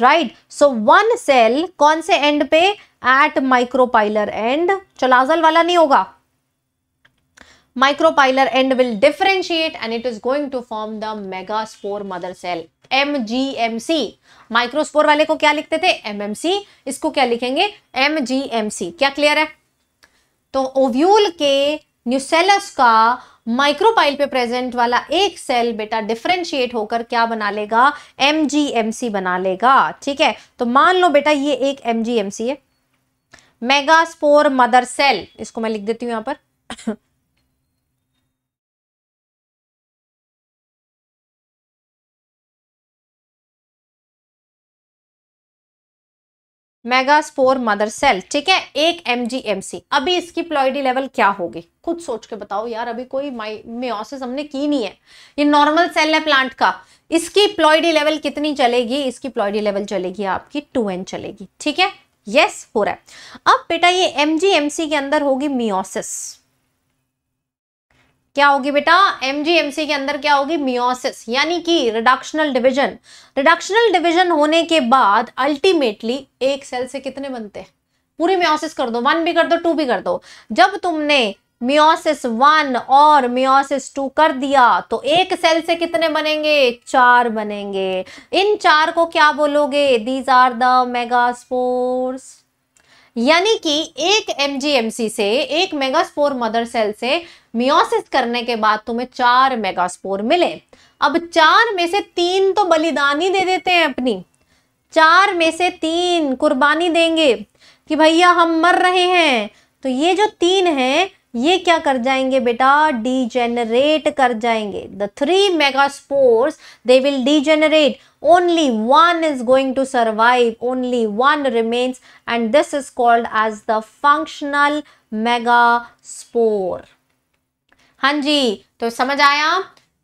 राइट सो वन सेल कौन से एंड पे एट माइक्रोपाइलर एंड चलाजल वाला नहीं होगा micropylar end will differentiate and it is going to form the megaspore mother cell MGMC microspore वाले को क्या लिखते थे MMC इसको क्या लिखेंगे MGMC क्या क्लियर है तो ओव्यूल के न्यूसेलस का माइक्रोपाइल पे प्रेजेंट वाला एक सेल बेटा डिफ्रेंशिएट होकर क्या बना लेगा एमजीएमसी बना लेगा ठीक है तो मान लो बेटा ये एक एमजीएमसी है मेगास्पोर मदर सेल इसको मैं लिख देती हूं यहां पर मेगास्पोर मदर सेल ठीक है एक एम अभी इसकी प्लॉइडी लेवल क्या होगी खुद सोच के बताओ यार अभी कोई मेयोसिस हमने की नहीं है ये नॉर्मल सेल है प्लांट का इसकी प्लॉइडी लेवल कितनी चलेगी इसकी प्लॉइडी लेवल चलेगी आपकी टू एन चलेगी ठीक है यस हो रहा है अब बेटा ये एम के अंदर होगी मियोसिस क्या होगी बेटा एमजीएमसी के अंदर क्या होगी मियोसिस यानी कि रिडक्शनल डिवीजन रिडक्शनल डिवीजन होने के बाद अल्टीमेटली एक सेल से कितने बनते हैं पूरी मियोसिस कर दो वन भी कर दो टू भी कर दो जब तुमने मियोसिस वन और मियोसिस टू कर दिया तो एक सेल से कितने बनेंगे चार बनेंगे इन चार को क्या बोलोगे दीज आर द मेगास्पोर्स यानी कि एक एमजीएमसी से एक मेगास्पोर मदर सेल से मियोसिस करने के बाद तुम्हें चार मेगास्पोर मिले अब चार में से तीन तो बलिदानी दे देते हैं अपनी चार में से तीन कुर्बानी देंगे कि भैया हम मर रहे हैं तो ये जो तीन हैं ये क्या कर जाएंगे बेटा डीजेनरेट कर जाएंगे the three megaspores they will degenerate one is going to survive only one remains and this is called as the functional megaspore हाँ जी तो समझ आया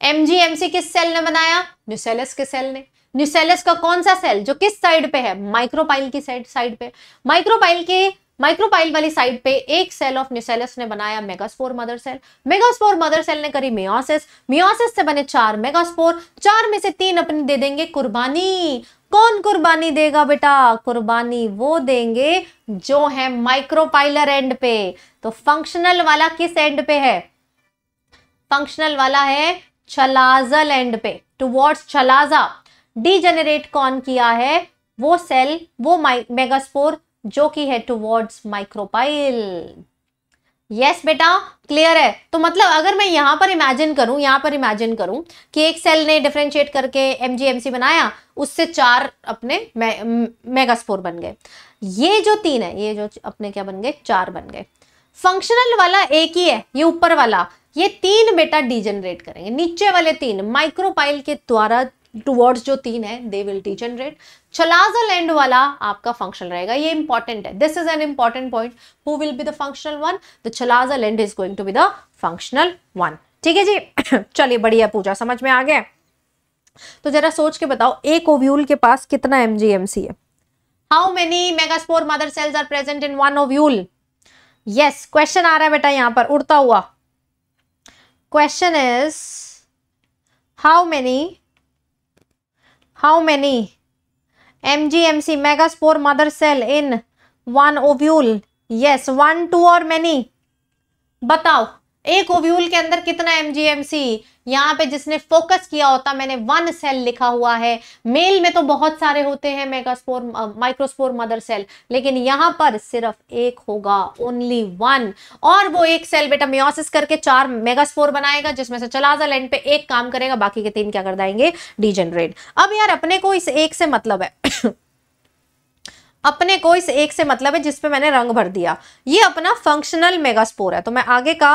एम एम जी सी किस सेल ने बनाया न्यूसेलस के सेल ने न्यूसेलस का कौन सा सेल जो किस साइड पे है माइक्रोपाइल की साइड साइड पे माइक्रोपाइल के माइक्रोपाइल वाली साइड पे एक सेल ऑफ न्यूसेलस ने बनाया megaspore mother cell megaspore mother cell ने करी मियोसिस मियोसिस से बने चार मेगास्पोर चार में से तीन अपने दे देंगे कुर्बानी कौन कुर्बानी देगा बेटा कुर्बानी वो देंगे जो है माइक्रोपाइलर एंड पे तो फंक्शनल वाला किस एंड पे है फंक्शनल वाला है छलाजल एंड पे टूवर्ड्स छलाजा डीजेनरेट कौन किया है वो सेल वो मेगास्पोर जो कि है टूवर्ड्स माइक्रोपाइल यस yes, बेटा क्लियर है तो मतलब अगर मैं यहां पर इमेजिन करूं यहां पर इमेजिन करूं कि एक सेल ने डिफ्रेंशिएट करके एमजीएमसी बनाया उससे चार अपने मे, मेगास्पोर बन गए ये जो तीन है ये जो अपने क्या बन गए चार बन गए फंक्शनल वाला एक ही है ये ऊपर वाला ये तीन बेटा डिजनरेट करेंगे नीचे वाले तीन माइक्रोपाइल के द्वारा टुवर्ड्स जो तीन है they will degenerate chalazal end वाला आपका फंक्शन रहेगा ये इंपॉर्टेंट है this is an important point who will be the functional one the chalazal end is going to be the functional one ठीक है जी [COUGHS] चलिए बढ़िया पूजा समझ में आ गया तो जरा सोच के बताओ एक ओव्यूल के पास कितना एमजीएमसी है how many megaspore mother cells are present in one ovule yes question आ रहा है बेटा यहां पर उड़ता हुआ question is how many how many M G M C megaspore mother cell in one ovule yes one two और many बताओ एक ओव्यूल के अंदर कितना एम जी एम सी यहाँ पे जिसने फोकस किया होता मैंने वन सेल लिखा हुआ है मेल में तो बहुत सारे होते हैं मेगास्पोर माइक्रोस्पोर मदर सेल लेकिन यहाँ पर सिर्फ एक होगा ओनली वन और वो एक सेल बेटा मियोसिस करके चार मेगास्पोर बनाएगा जिसमें से चलाजा लैंड पे एक काम करेगा बाकी के तीन क्या कर देंगे डिजेनरेट अब यार अपने को इस एक से मतलब है [COUGHS] अपने को इस एक से मतलब है जिसपे मैंने रंग भर दिया ये अपना फंक्शनल मेगास्पोर है तो मैं आगे का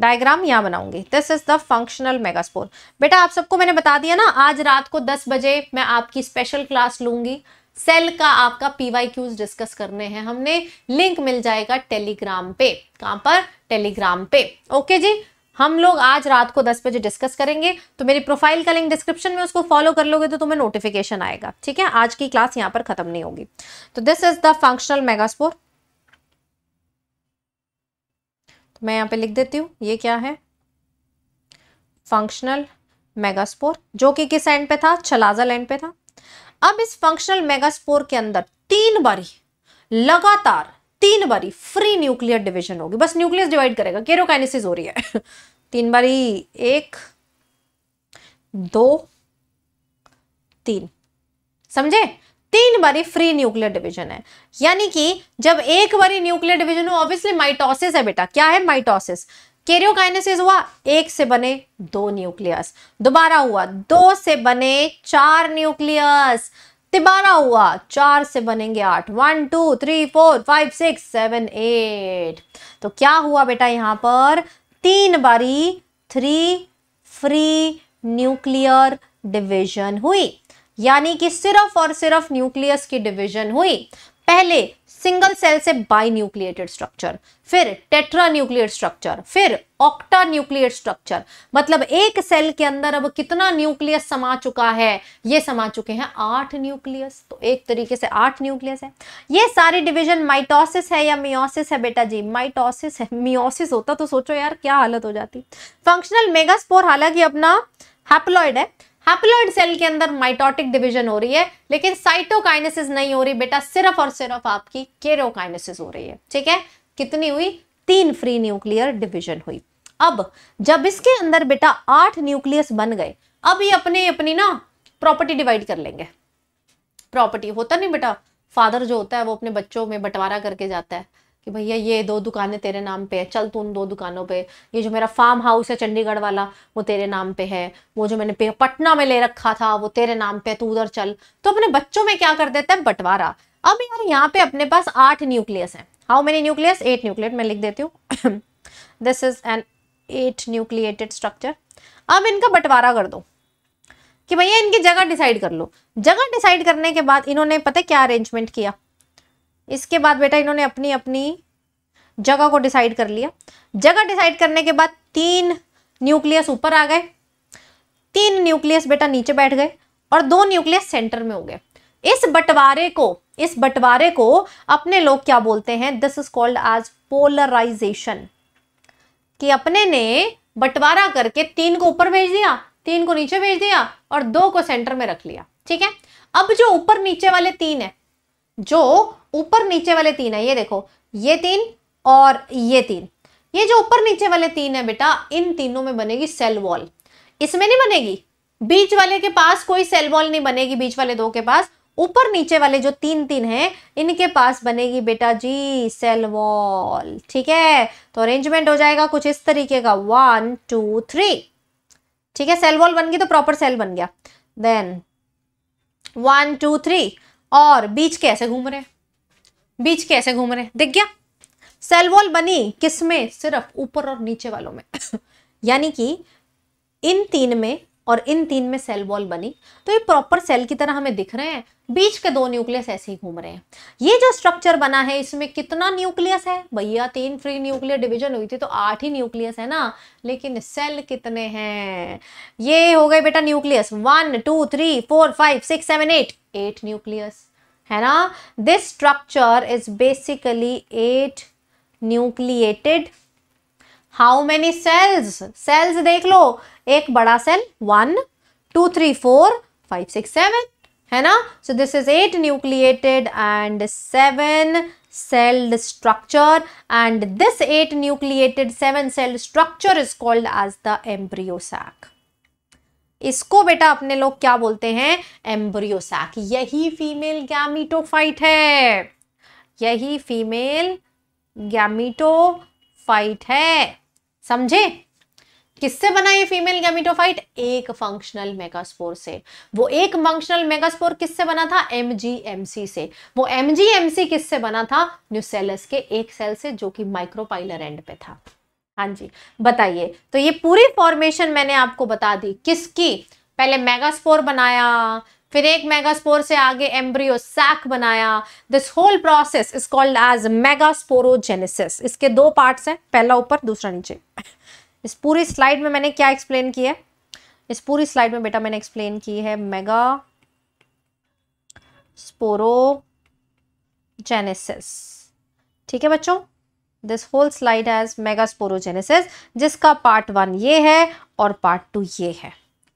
डायग्राम यहाँ बनाऊंगी this is the functional megaspore बेटा आप सबको मैंने बता दिया ना आज रात को 10 बजे मैं आपकी स्पेशल क्लास लूंगी सेल का आपका क्यूज डिस्कस करने हैं हमने लिंक मिल जाएगा टेलीग्राम पे कहाँ पर टेलीग्राम पे ओके जी हम लोग आज रात को 10 बजे डिस्कस करेंगे तो मेरी प्रोफाइल का लिंक डिस्क्रिप्शन में उसको फॉलो कर लोगे तो तुम्हें नोटिफिकेशन आएगा ठीक है आज की क्लास यहाँ पर खत्म नहीं होगी तो this is the functional megaspore मैं यहाँ पे लिख देती हूँ ये क्या है फंक्शनल मेगास्पोर जो कि किस एंड पे था छलाजा लैंड पे था अब इस फंक्शनल मेगास्पोर के अंदर तीन बारी लगातार तीन बारी फ्री न्यूक्लियर डिवीजन होगी बस न्यूक्लियस डिवाइड करेगा केरोकाइनेसिस हो रही है [LAUGHS] तीन बारी एक दो तीन समझे तीन बारी फ्री न्यूक्लियर डिवीजन है यानी कि जब एक बारी न्यूक्लियर डिवीजन हो ऑब्वियसली माइटोसिस है बेटा क्या है माइटोसिस केरियोकाइनेसिस हुआ एक से बने दो न्यूक्लियस दोबारा हुआ दो से बने चार न्यूक्लियस तिबारा हुआ चार से बनेंगे आठ one two three four five six seven eight तो क्या हुआ बेटा यहां पर तीन बारी थ्री फ्री न्यूक्लियर डिवीजन हुई यानी कि सिर्फ और सिर्फ न्यूक्लियस की डिवीजन हुई पहले सिंगल सेल से बाई न्यूक्लिएटेड स्ट्रक्चर फिर टेट्रा न्यूक्लियर स्ट्रक्चर फिर ऑक्टा न्यूक्लियर स्ट्रक्चर मतलब एक सेल के अंदर अब कितना न्यूक्लियस समा चुका है ये समा चुके हैं आठ न्यूक्लियस तो एक तरीके से आठ न्यूक्लियस है ये सारी डिवीजन माइटोसिस है या मियोसिस है बेटा जी माइटोसिस है मियोसिस होता तो सोचो यार क्या हालत हो जाती फंक्शनल मेगास्पोर हालांकि अपना हैप्लॉइड है हैप्लॉइड सेल के अंदर माइटोटिक डिवीजन हो रही है लेकिन साइटोकाइनेसिस नहीं हो रही बेटा सिर्फ और सिर्फ आपकी केरोकाइनेसिस हो रही है ठीक है कितनी हुई तीन फ्री न्यूक्लियर डिवीजन हुई अब जब इसके अंदर बेटा आठ न्यूक्लियस बन गए अब ये अपने अपनी ना प्रॉपर्टी डिवाइड कर लेंगे प्रॉपर्टी होता नहीं बेटा फादर जो होता है वो अपने बच्चों में बंटवारा करके जाता है कि भैया ये दो दुकानें तेरे नाम पे है चल तू उन दो दुकानों पे ये जो मेरा फार्म हाउस है चंडीगढ़ वाला वो तेरे नाम पे है वो जो मैंने पटना में ले रखा था वो तेरे नाम पे तू उधर चल तो अपने बच्चों में क्या कर देता है बंटवारा अब यार यहाँ पे अपने पास आठ न्यूक्लियस है how many nucleus eight nucleate मैं लिख देती हूँ this is an eight nucleated structure अब इनका बंटवारा कर दो कि भैया इनकी जगह डिसाइड कर लो जगह डिसाइड करने के बाद इन्होंने पता क्या अरेंजमेंट किया इसके बाद बेटा इन्होंने अपनी अपनी जगह को डिसाइड कर लिया जगह डिसाइड करने के बाद तीन न्यूक्लियस ऊपर आ गए तीन न्यूक्लियस बेटा नीचे बैठ गए और दो न्यूक्लियस सेंटर में हो गए इस बंटवारे को इस बंटवारे को अपने लोग क्या बोलते हैं this is called as polarization कि अपने ने बंटवारा करके तीन को ऊपर भेज दिया तीन को नीचे भेज दिया और दो को सेंटर में रख लिया ठीक है अब जो ऊपर नीचे वाले तीन है जो ऊपर नीचे वाले तीन है ये देखो ये तीन और ये तीन ये जो ऊपर नीचे वाले तीन है बेटा इन तीनों में बनेगी सेल वॉल इसमें नहीं बनेगी बीच वाले के पास कोई सेल वॉल नहीं बनेगी बीच वाले दो के पास ऊपर नीचे वाले जो तीन तीन हैं इनके पास बनेगी बेटा जी सेल वॉल ठीक है तो अरेंजमेंट हो जाएगा कुछ इस तरीके का वन टू थ्री ठीक है सेल वॉल बन गई तो प्रॉपर सेल बन गया देन वन टू थ्री और बीच कैसे घूम रहे हैं कैसे घूम रहे हैं दिख गया सेल वॉल बनी किसमें सिर्फ ऊपर और नीचे वालों में [LAUGHS] यानी कि इन तीन में और इन तीन में सेल वॉल बनी तो ये प्रॉपर सेल की तरह हमें दिख रहे हैं बीच के दो न्यूक्लियस ऐसे ही घूम रहे हैं ये जो स्ट्रक्चर बना है इसमें कितना न्यूक्लियस है भैया तीन फ्री न्यूक्लियर डिवीजन हुई थी तो आठ ही न्यूक्लियस है ना लेकिन सेल कितने हैं ये हो गए बेटा nucleus one two three four five six seven eight eight nucleus है ना this structure is basically eight nucleated how many cells cells देख लो एक बड़ा cell one two three four five six seven है ना so this is eight nucleated and seven celled structure and this eight nucleated seven cell structure is called as the embryo sac इसको बेटा अपने लोग क्या बोलते हैं एम्ब्रियोसैक यही फीमेल फाइट है यही फीमेल फाइट है समझे किससे बना ये फीमेल गैमिटोफाइट एक फंक्शनल मेगास्पोर से वो एक फंक्शनल मेगास्पोर किससे बना था एमजीएमसी से वो एमजीएमसी किससे बना था न्यूसेलस के एक सेल से जो कि माइक्रोपाइलर एंड पे था हाँ जी बताइए तो ये पूरी फॉर्मेशन मैंने आपको बता दी किसकी पहले मेगास्पोर बनाया फिर एक मेगास्पोर से आगे एम्ब्रियो सैक बनाया this whole process is called as megasporogenesis इसके दो पार्ट्स हैं पहला ऊपर दूसरा नीचे इस पूरी स्लाइड में मैंने क्या एक्सप्लेन किया है इस पूरी स्लाइड में बेटा मैंने एक्सप्लेन की है मेगा स्पोरोजेनेसिस ठीक है बच्चों this whole slide has megasporogenesis जिसका पार्ट वन ये है और पार्ट टू ये है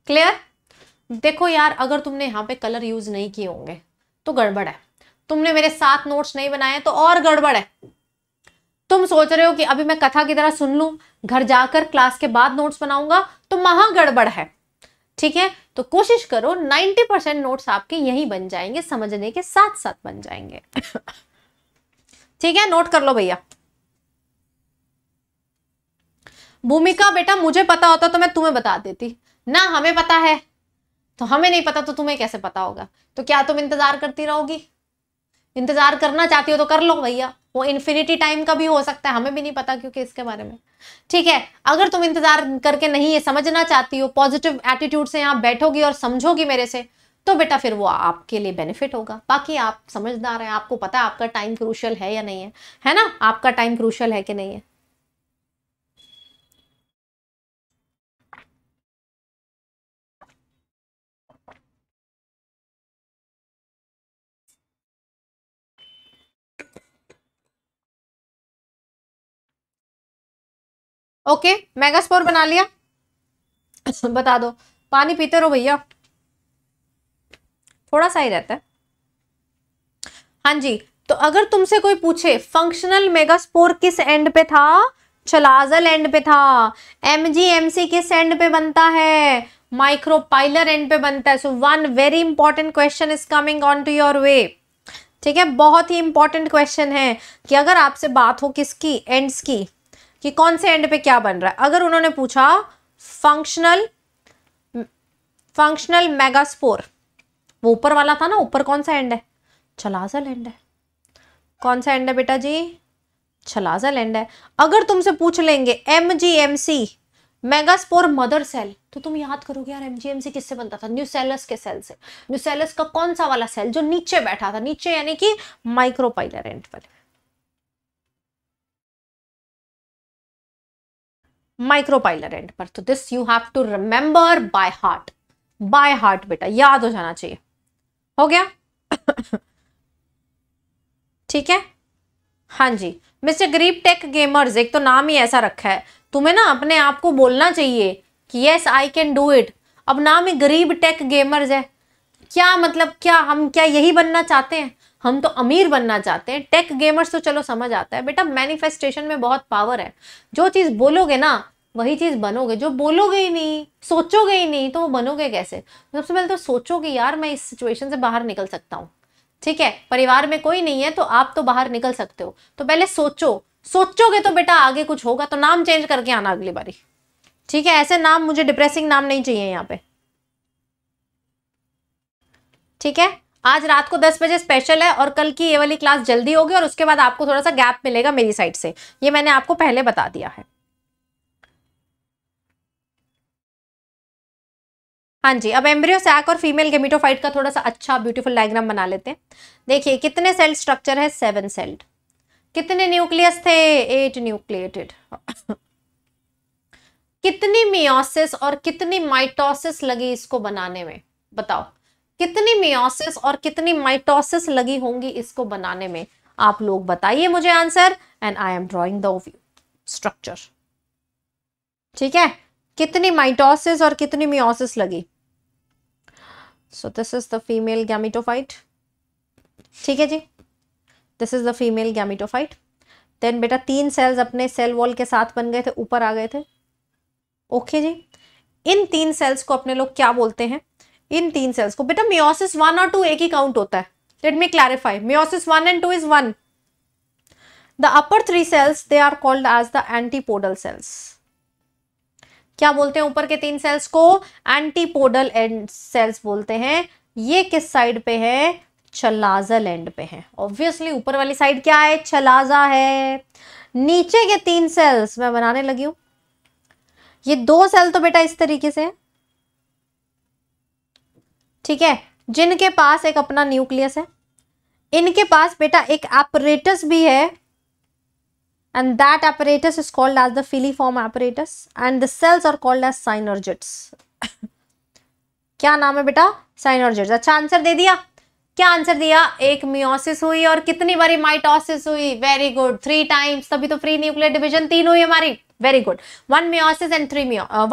क्लियर देखो यार अगर तुमने यहाँ पे कलर यूज नहीं किए होंगे तो गड़बड़ है तुमने मेरे साथ नोट्स नहीं बनाए तो और गड़बड़ है तुम सोच रहे हो कि अभी मैं कथा की तरह सुन लूं घर जाकर क्लास के बाद नोट्स बनाऊंगा तो महा गड़बड़ है ठीक है तो कोशिश करो 90 परसेंट नोट्स आपके यही बन जाएंगे समझने के साथ साथ बन जाएंगे ठीक है नोट कर लो भैया भूमिका बेटा मुझे पता होता तो मैं तुम्हें बता देती ना हमें पता है तो हमें नहीं पता तो तुम्हें कैसे पता होगा तो क्या तुम इंतजार करती रहोगी इंतजार करना चाहती हो तो कर लो भैया वो इन्फिनिटी टाइम का भी हो सकता है हमें भी नहीं पता क्योंकि इसके बारे में ठीक है अगर तुम इंतजार करके नहीं ये समझना चाहती हो पॉजिटिव एटीट्यूड से यहाँ बैठोगी और समझोगी मेरे से तो बेटा फिर वो आपके लिए बेनिफिट होगा बाकी आप समझदार हैं आपको पता है आपका टाइम क्रूशल है या नहीं है है ना आपका टाइम क्रूशल है कि नहीं है ओके मेगास्पोर बना लिया बता दो पानी पीते रहो भैया थोड़ा सा ही रहता है हाँ जी तो अगर तुमसे कोई पूछे फंक्शनल मेगास्पोर किस एंड पे था छलाजल एंड पे था एम जी एम सी किस एंड पे बनता है माइक्रोपाइलर एंड पे बनता है so one very important question is coming on to your way ठीक है बहुत ही इंपॉर्टेंट क्वेश्चन है कि अगर आपसे बात हो किसकी एंड्स की कि कौन से एंड पे क्या बन रहा है अगर उन्होंने पूछा फंक्शनल फंक्शनल मेगास्पोर वो ऊपर वाला था ना ऊपर कौन सा एंड है छलाजल एंड है कौन सा एंड है बेटा जी छलाजल एंड है अगर तुमसे पूछ लेंगे M G M C megaspore mother cell तो तुम याद करोगे यार एम जी एम सी किससे बनता था न्यूसेलस के सेल से न्यूसेलस का कौन सा वाला सेल जो नीचे बैठा था नीचे यानी कि माइक्रोपाइलर एंड पर माइक्रोपाइलर एंड पर तो this you have to remember by heart by heart बेटा याद हो जाना चाहिए हो गया [COUGHS] ठीक है हाँ जी मिस्टर गरीब टेक गेमर्स एक तो नाम ही ऐसा रखा है तुम्हें ना अपने आप को बोलना चाहिए कि yes I can do it अब नाम ही गरीब टेक गेमर्स है क्या मतलब क्या हम क्या यही बनना चाहते हैं हम तो अमीर बनना चाहते हैं टेक गेमर्स तो चलो समझ आता है बेटा मैनिफेस्टेशन में बहुत पावर है जो चीज़ बोलोगे ना वही चीज़ बनोगे जो बोलोगे ही नहीं सोचोगे ही नहीं तो वो बनोगे कैसे सबसे पहले तो सोचो कि यार मैं इस सिचुएशन से बाहर निकल सकता हूँ ठीक है परिवार में कोई नहीं है तो आप तो बाहर निकल सकते हो तो पहले सोचो सोचोगे तो बेटा आगे कुछ होगा तो नाम चेंज करके आना अगली बारी ठीक है ऐसे नाम मुझे डिप्रेसिंग नाम नहीं चाहिए यहाँ पे ठीक है आज रात को दस बजे स्पेशल है और कल की ये वाली क्लास जल्दी होगी और उसके बाद आपको थोड़ा सा गैप मिलेगा मेरी साइड से ये मैंने आपको पहले बता दिया है हाँ जी अब एम्ब्रियो सैक और फीमेल गेमिटोफाइट का थोड़ा सा अच्छा ब्यूटीफुल डायग्राम बना लेते हैं देखिए कितने सेल स्ट्रक्चर है सेवन सेल्ड कितने न्यूक्लियस थे एट न्यूक्लिएटेड कितनी मियोसिस और कितनी माइटोसिस लगी इसको बनाने में बताओ कितनी मियोसिस और कितनी माइटोसिस लगी होंगी इसको बनाने में आप लोग बताइए मुझे answer and I am drawing the structure ठीक है कितनी माइटोसिस और कितनी मियोसिस लगी so this is the female gametophyte ठीक है जी this is the female gametophyte then बेटा तीन सेल्स अपने सेल वॉल के साथ बन गए थे ऊपर आ गए थे ओके okay जी इन तीन सेल्स को अपने लोग क्या बोलते हैं इन तीन सेल्स को बेटा मियोसिस वन और टू एक ही काउंट होता है let me clarify meiosis one and two is one the upper three cells they are called as the antipodal cells क्या बोलते हैं ऊपर के तीन सेल्स को एंटीपोडल एंड सेल्स बोलते हैं ये किस साइड पे है छलाजल एंड पे है ऑब्वियसली ऊपर वाली साइड क्या है छलाजा है नीचे के तीन सेल्स मैं बनाने लगी हूं ये दो सेल तो बेटा इस तरीके से है ठीक है जिनके पास एक अपना न्यूक्लियस है इनके पास बेटा एक एपरेटस भी है and that apparatus is called as the filiform apparatus and the cells are called as synergids क्या नाम है बेटा साइनर्जिट्स अच्छा आंसर दे दिया क्या आंसर दिया एक मियोसिस हुई और कितनी बारी माइटोसिस हुई वेरी गुड थ्री टाइम्स तभी तो फ्री न्यूक्लियर डिवीजन तीन हुई हमारी very good one meiosis and three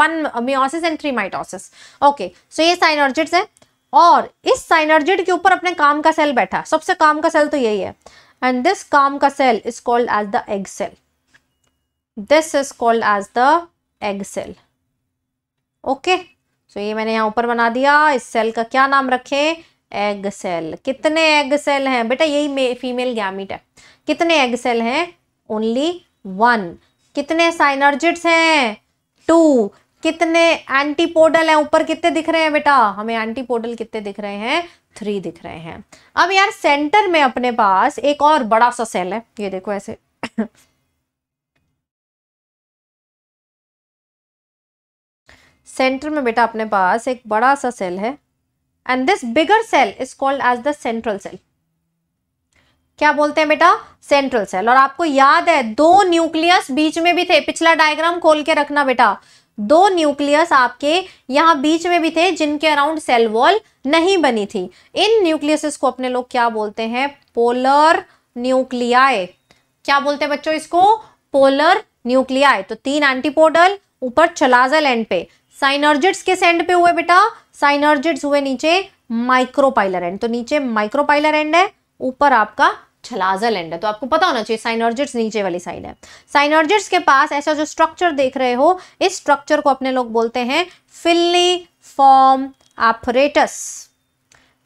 one meiosis and three mitosis okay so ये साइनोर्जिड्स है और इस साइनर्जिड के ऊपर अपने काम का सेल बैठा सबसे काम का सेल तो यही है एंड दिस काम का cell is called as the egg cell this is called as the egg cell okay so ये मैंने यहां ऊपर बना दिया इस सेल का क्या नाम रखे एग सेल कितने एग सेल हैं बेटा यही फीमेल गैमिट है कितने एग सेल हैं ओनली वन कितने साइनर्जिट्स हैं टू कितने एंटीपोडल हैं ऊपर कितने दिख रहे हैं बेटा हमें एंटीपोडल कितने दिख रहे हैं थ्री दिख रहे हैं अब यार सेंटर में अपने पास एक और बड़ा सा सेल है ये देखो ऐसे सेंटर में बेटा अपने पास एक बड़ा सा सेल है and this bigger cell is called as the central cell क्या बोलते हैं बेटा सेंट्रल सेल और आपको याद है दो न्यूक्लियस बीच में भी थे पिछला डायग्राम खोल के रखना बेटा दो न्यूक्लियस आपके यहाँ बीच में भी थे जिनके अराउंड सेल वॉल नहीं बनी थी इन न्यूक्लियसेस को अपने लोग क्या बोलते हैं पोलर न्यूक्लियाए क्या बोलते हैं बच्चों इसको पोलर न्यूक्लियाए तो तीन एंटीपोडल ऊपर चलाजल एंड पे साइनर्जिट्स किस एंड पे हुए बेटा साइनर्जिट्स हुए नीचे माइक्रोपाइलर एंड तो नीचे माइक्रोपाइलर एंड है ऊपर आपका छलाजल एंड है तो आपको पता होना चाहिए साइनर्जिट्स नीचे वाली साइड है साइनर्जिट्स के पास ऐसा जो स्ट्रक्चर देख रहे हो इस स्ट्रक्चर को अपने लोग बोलते हैं फिल्ली फॉर्म एपरेटस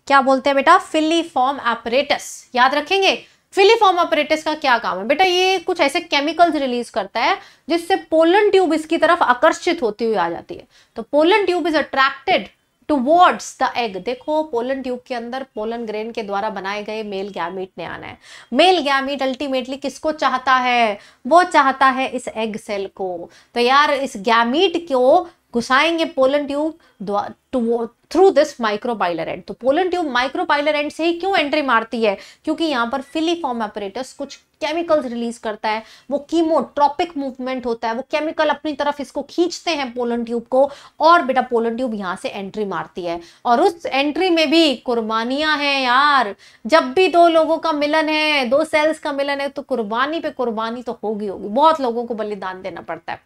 क्या बोलते हैं बेटा फिल्ली फॉर्म एपरेटस याद रखेंगे फिली फॉर्म ऑपरेटस का क्या काम है बेटा ये कुछ ऐसे केमिकल्स रिलीज करता है जिससे पोलन ट्यूब इसकी तरफ आकर्षित होती हुई आ जाती है तो pollen tube is attracted towards the egg देखो पोलन ट्यूब के अंदर पोलन ग्रेन के द्वारा बनाए गए मेल गैमिट ने आना है मेल गैमिट अल्टीमेटली किसको चाहता है वो चाहता है इस एग सेल को तो यार इस गैमीट को घुसाएंगे pollen tube through this micropylar end तो पोलन ट्यूब माइक्रोपाइलर एंड से ही क्यों एंट्री मारती है क्योंकि यहाँ पर फिलीफॉर्म ऑपरेटर्स कुछ केमिकल्स रिलीज करता है वो कीमोट्रॉपिक मूवमेंट होता है वो केमिकल अपनी तरफ इसको खींचते हैं पोलन ट्यूब को और बेटा पोलन ट्यूब यहाँ से एंट्री मारती है और उस एंट्री में भी कुर्बानियां हैं यार जब भी दो लोगों का मिलन है दो सेल्स का मिलन है तो कुर्बानी पे कुर्बानी तो होगी होगी बहुत लोगों को बलिदान देना पड़ता है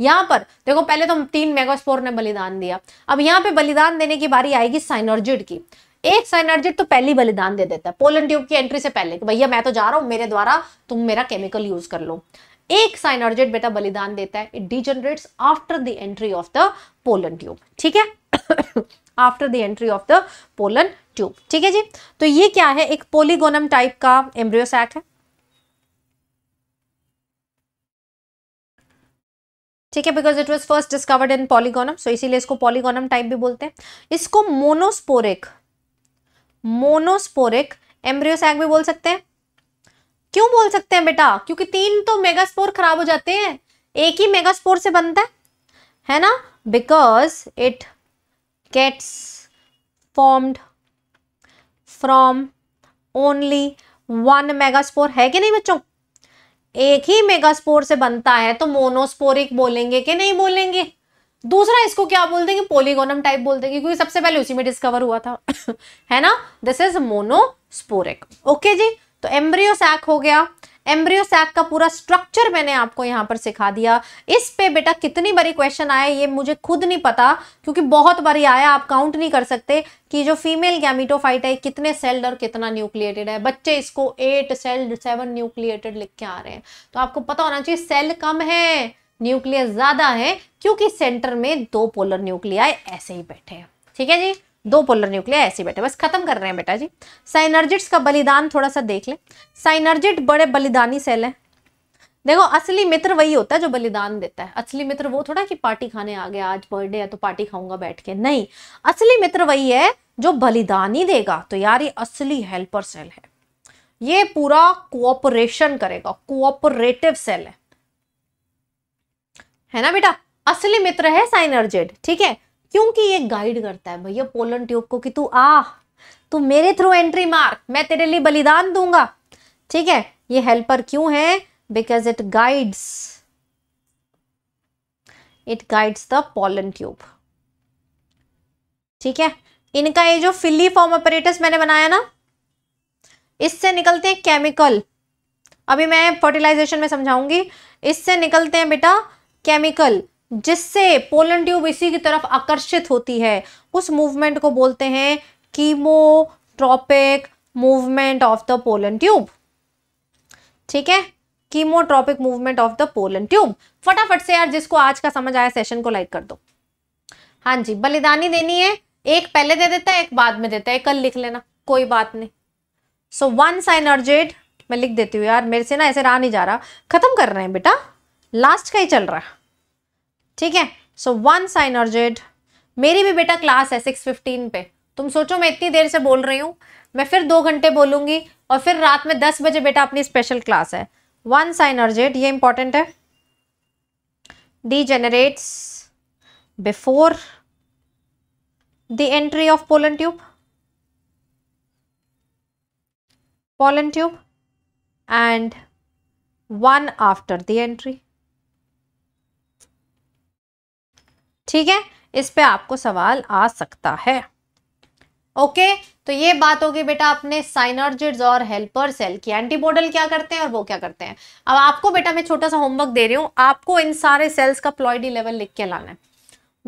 यहाँ पर देखो पहले तो तीन मेगास्पोर ने बलिदान दिया अब यहाँ पे बलिदान देने की बारी आएगी साइनर्जिड की एक साइनर्जिड तो पहली बलिदान दे देता है पोलन ट्यूब की एंट्री से पहले कि भैया मैं तो जा रहा हूँ मेरे द्वारा तुम मेरा केमिकल यूज कर लो एक साइनर्जेट बेटा बलिदान देता है it degenerates after the entry of the pollen tube ठीक है after the entry of the pollen tube ठीक है जी तो ये क्या है एक पोलीगोनम टाइप का एम्ब्रियोसैक है ठीक है because it was first discovered in Polygonum सो इसीलिए इसको पॉलीगोनम टाइप भी बोलते हैं इसको मोनोस्पोरिक मोनोस्पोरिक सैक भी बोल सकते हैं क्यों बोल सकते हैं बेटा क्योंकि तीन तो मेगास्पोर खराब हो जाते हैं एक ही मेगास्पोर से बनता है है ना because it gets formed from only one megaspore है कि नहीं बच्चों एक ही मेगास्पोर से बनता है तो मोनोस्पोरिक बोलेंगे कि नहीं बोलेंगे दूसरा इसको क्या बोल देंगे पोलिगोनम टाइप बोल देंगे क्योंकि सबसे पहले उसी में डिस्कवर हुआ था [LAUGHS] है ना दिस इज मोनोस्पोरिक ओके जी तो एम्ब्रियो सैक हो गया एम्ब्रियो सैक का पूरा स्ट्रक्चर मैंने आपको यहाँ पर सिखा दिया इस पे बेटा कितनी बारी क्वेश्चन आए ये मुझे खुद नहीं पता क्योंकि बहुत बारी आया आप काउंट नहीं कर सकते कि जो फीमेल गैमिटोफाइट है कितने सेल्ड और कितना न्यूक्लिएटेड है बच्चे इसको एट सेल्ड सेवन न्यूक्लिएटेड लिख के आ रहे हैं तो आपको पता होना चाहिए सेल कम है न्यूक्लियस ज्यादा है क्योंकि सेंटर में दो पोलर न्यूक्लियाई ऐसे ही बैठे हैं ठीक है जी दो पोलर न्यूक्लिया ऐसे बैठे बस खत्म कर रहे हैं बेटा जी साइनर्जिट्स का बलिदान थोड़ा सा देख लें साइनर्जिट बड़े बलिदानी सेल हैं देखो असली मित्र वही होता है जो बलिदान देता है असली मित्र वो थोड़ा कि पार्टी खाने आ गया आज बर्थडे है तो पार्टी खाऊंगा बैठ के नहीं असली मित्र वही है जो बलिदान ही देगा तो यार ये असली हेल्पर सेल है ये पूरा कोऑपरेशन करेगा कोऑपरेटिव सेल है है ना बेटा असली मित्र है साइनर्जेड ठीक है क्योंकि ये गाइड करता है भैया पोलन ट्यूब को कि तू आ तू मेरे थ्रू एंट्री मार मैं तेरे लिए बलिदान दूंगा ठीक है ये हेल्पर क्यों है because it guides it guides the pollen tube ठीक है इनका ये जो फिल्ली फॉर्म ऑपरेटर्स मैंने बनाया ना इससे निकलते हैं केमिकल अभी मैं फर्टिलाइजेशन में समझाऊंगी इससे निकलते हैं बेटा केमिकल जिससे पोलन ट्यूब इसी की तरफ आकर्षित होती है उस मूवमेंट को बोलते हैं chemotropic movement of the pollen tube ठीक है chemotropic movement of the pollen tube फटाफट से यार जिसको आज का समझ आया सेशन को लाइक कर दो हाँ जी बलिदानी देनी है एक पहले दे देता है एक बाद में देता है कल लिख लेना कोई बात नहीं सो वंस आई नर्जेड मैं लिख देती हूँ यार मेरे से ना ऐसे रहा नहीं जा रहा खत्म कर रहे हैं बेटा लास्ट का ही चल रहा है ठीक है सो वन साइनर्जेड मेरी भी बेटा क्लास है सिक्स फिफ्टीन पे तुम सोचो मैं इतनी देर से बोल रही हूँ मैं फिर दो घंटे बोलूंगी और फिर रात में दस बजे बेटा अपनी स्पेशल क्लास है वन साइनर्जेड ये इंपॉर्टेंट है degenerates before the entry of pollen tube pollen tube and one after the entry ठीक है इस पे आपको सवाल आ सकता है ओके तो ये बात होगी बेटा आपने साइनर्जिड्स और हेल्पर सेल की एंटीबॉडल क्या करते हैं और वो क्या करते हैं अब आपको बेटा मैं छोटा सा होमवर्क दे रही हूँ आपको इन सारे सेल्स का प्लॉइडी लेवल लिख के लाना है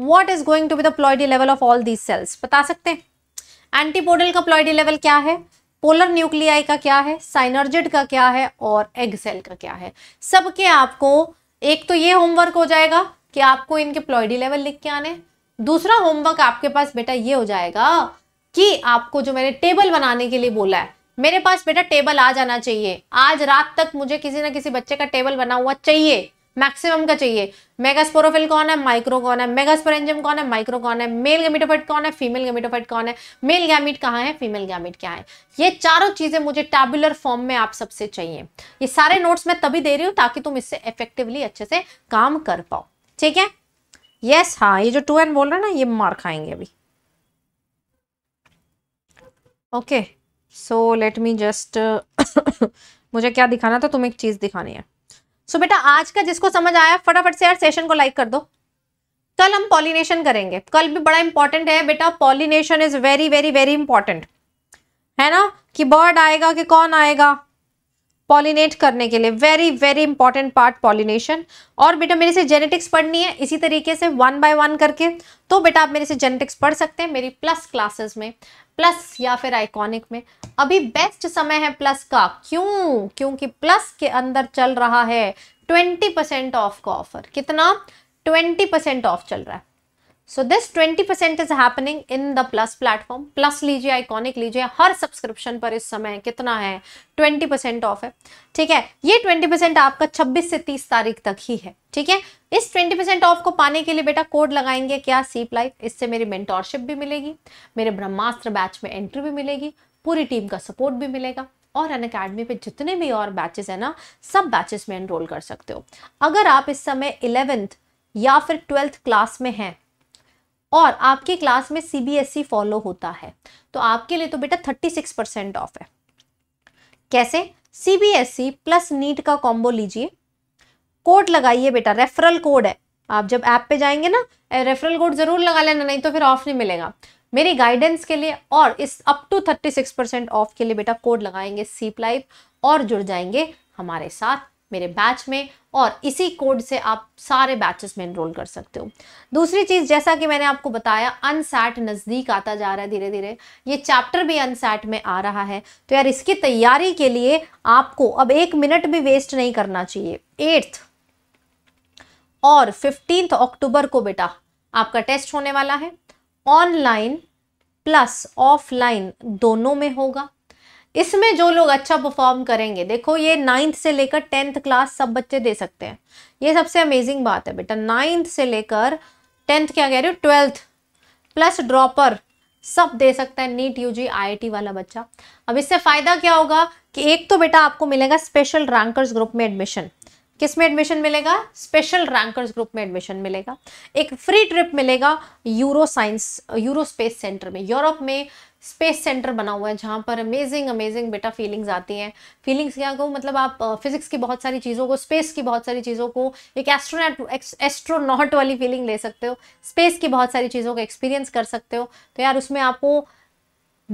what is going to be the level of all these cells बता सकते हैं एंटीबॉडल का प्लॉयडी लेवल क्या है पोलर न्यूक्लियाई का क्या है साइनर्जिड का क्या है और एग सेल का क्या है सबके आपको एक तो ये होमवर्क हो जाएगा कि आपको इनके प्लॉडी लेवल लिख के आने दूसरा होमवर्क आपके पास बेटा ये हो जाएगा कि आपको जो मैंने टेबल बनाने के लिए बोला है मेरे पास बेटा टेबल आ जाना चाहिए आज रात तक मुझे किसी ना किसी बच्चे का टेबल बना हुआ चाहिए मैक्सिमम का चाहिए मेगास्पोरोफिल कौन है माइक्रो कौन है मेगास्पोरेंजियम कौन है माइक्रो कौन है मेल गैमिटोफाइट कौन है फीमेल गैमिटोफाइट कौन है मेल गैमिट कहाँ है फीमेल गैमिट क्या है ये चारों चीजें मुझे टैबुलर फॉर्म में आप सबसे चाहिए ये सारे नोट्स मैं तभी दे रही हूँ ताकि तुम इससे इफेक्टिवली अच्छे से काम कर पाओ ठीक है यस हाँ ये जो टू एन बोल रहा है ना ये मार खाएंगे अभी okay so let me just मुझे क्या दिखाना था तुम्हें एक चीज़ दिखानी है सो so, बेटा आज का जिसको समझ आया फटाफट से यार सेशन को लाइक कर दो कल हम पॉलिनेशन करेंगे कल भी बड़ा इंपॉर्टेंट है बेटा pollination is very very very important है ना कि बर्ड आएगा कि कौन आएगा पॉलिनेट करने के लिए very very important part pollination और बेटा मेरे से जेनेटिक्स पढ़नी है इसी तरीके से वन बाय वन करके तो बेटा आप मेरे से जेनेटिक्स पढ़ सकते हैं मेरी प्लस क्लासेस में प्लस या फिर आइकॉनिक में अभी बेस्ट समय है प्लस का क्यों क्योंकि प्लस के अंदर चल रहा है ट्वेंटी परसेंट ऑफ का ऑफर कितना ट्वेंटी परसेंट ऑफ चल रहा है so this 20 percent is happening in the plus platform plus लीजिए आइकॉनिक लीजिए हर सब्सक्रिप्शन पर इस समय कितना है 20 परसेंट ऑफ है ठीक है ये 20 परसेंट आपका 26 से 30 तारीख तक ही है ठीक है इस 20 परसेंट ऑफ को पाने के लिए बेटा कोड लगाएंगे क्या सीप लाइफ इससे मेरी मेंटोरशिप भी मिलेगी मेरे ब्रह्मास्त्र बैच में एंट्री भी मिलेगी पूरी टीम का सपोर्ट भी मिलेगा और अन अकेडमी पर जितने भी और बैचेस हैं ना सब बैचेस में एनरोल कर सकते हो अगर आप इस समय इलेवेंथ या फिर ट्वेल्थ क्लास में हैं और आपके क्लास में सीबीएसई फॉलो e होता है तो आपके लिए तो बेटा थर्टी सिक्स परसेंट ऑफ है कैसे सीबीएसई प्लस नीट का कॉम्बो लीजिए कोड लगाइए बेटा रेफरल कोड है आप जब ऐप पे जाएंगे ना रेफरल कोड जरूर लगा लेना नहीं तो फिर ऑफ नहीं मिलेगा मेरी गाइडेंस के लिए और इस up to thirty six percent off के लिए बेटा कोड लगाएंगे सीप लाइव और जुड़ जाएंगे हमारे साथ मेरे बैच में और इसी कोड से आप सारे बैचेस में इनरोल कर सकते हो दूसरी चीज़ जैसा कि मैंने आपको बताया अनसैट नज़दीक आता जा रहा है धीरे धीरे ये चैप्टर भी अनसैट में आ रहा है तो यार इसकी तैयारी के लिए आपको अब एक मिनट भी वेस्ट नहीं करना चाहिए एट्थ और फिफ्टींथ अक्टूबर को बेटा आपका टेस्ट होने वाला है ऑनलाइन प्लस ऑफलाइन दोनों में होगा इसमें जो लोग अच्छा परफॉर्म करेंगे देखो ये नाइन्थ से लेकर टेंथ क्लास सब बच्चे दे सकते हैं ये सबसे अमेजिंग बात है बेटा नाइन्थ से लेकर टेंथ क्या कह रहे हो ट्वेल्थ प्लस ड्रॉपर सब दे सकता है नीट यूजी आईआईटी वाला बच्चा अब इससे फ़ायदा क्या होगा कि एक तो बेटा आपको मिलेगा स्पेशल रैंकर्स ग्रुप में एडमिशन किस में एडमिशन मिलेगा स्पेशल रैंकर्स ग्रुप में एडमिशन मिलेगा एक फ्री ट्रिप मिलेगा euro science euro space centre में यूरोप में स्पेस सेंटर बना हुआ है जहाँ पर अमेजिंग अमेजिंग बेटा फीलिंग्स आती हैं फीलिंग्स क्या को मतलब आप फिजिक्स की बहुत सारी चीज़ों को स्पेस की बहुत सारी चीज़ों को एक एस्ट्रोनॉट एस्ट्रोनॉट वाली फीलिंग ले सकते हो स्पेस की बहुत सारी चीज़ों को एक्सपीरियंस कर सकते हो तो यार उसमें आपको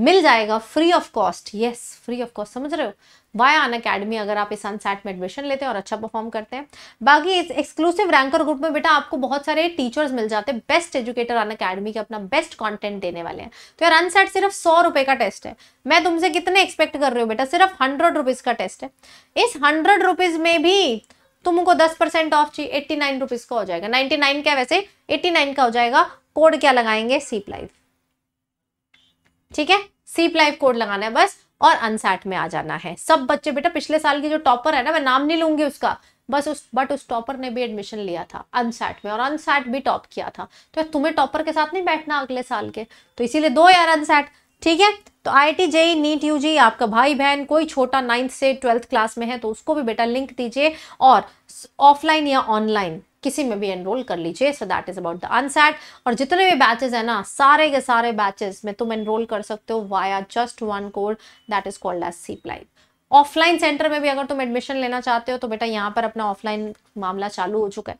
मिल जाएगा free of cost yes free of cost समझ रहे हो वाया अन अकेडमी अगर आप इस सनसेट में एडमिशन लेते हैं और अच्छा परफॉर्म करते हैं बाकी इस एक्सक्लूसिव रैंकर ग्रुप में बेटा आपको बहुत सारे टीचर्स मिल जाते हैं बेस्ट एजुकेटर अन अकेडमी के अपना बेस्ट कॉन्टेंट देने वाले हैं तो यार अनसेट सिर्फ सौ रुपए का टेस्ट है मैं तुमसे कितने एक्सपेक्ट कर रही हूँ बेटा सिर्फ हंड्रेड रुपीज़ का टेस्ट है इस हंड्रेड रुपीज़ में भी तुमको दस परसेंट ऑफ चाहिए एट्टी नाइन रुपीज़ का हो जाएगा नाइन्टी नाइन का वैसे एट्टी नाइन का हो जाएगा कोड क्या लगाएंगे सीप लाइफ ठीक है सीप लाइफ कोड लगाना है बस और अनसैट में आ जाना है सब बच्चे बेटा पिछले साल की जो टॉपर है ना मैं नाम नहीं लूंगी उसका बस उस बट उस टॉपर ने भी एडमिशन लिया था अनसैट में और अनसैट भी टॉप किया था तो तुम्हें टॉपर के साथ नहीं बैठना अगले साल के तो इसीलिए दो यार अनसैट ठीक है तो I T JEE NEET U G आपका भाई बहन कोई छोटा नाइन्थ से ट्वेल्थ क्लास में है तो उसको भी बेटा लिंक दीजिए और ऑफलाइन या ऑनलाइन किसी में भी एनरोल कर लीजिए so that is about the अनसैट और जितने भी बैचेज है ना सारे के सारे बैचेज में तुम एनरोल कर सकते हो via just one code that is called एज सी प्लाइव ऑफलाइन सेंटर में भी अगर तुम एडमिशन लेना चाहते हो तो बेटा यहाँ पर अपना ऑफलाइन मामला चालू हो चुका है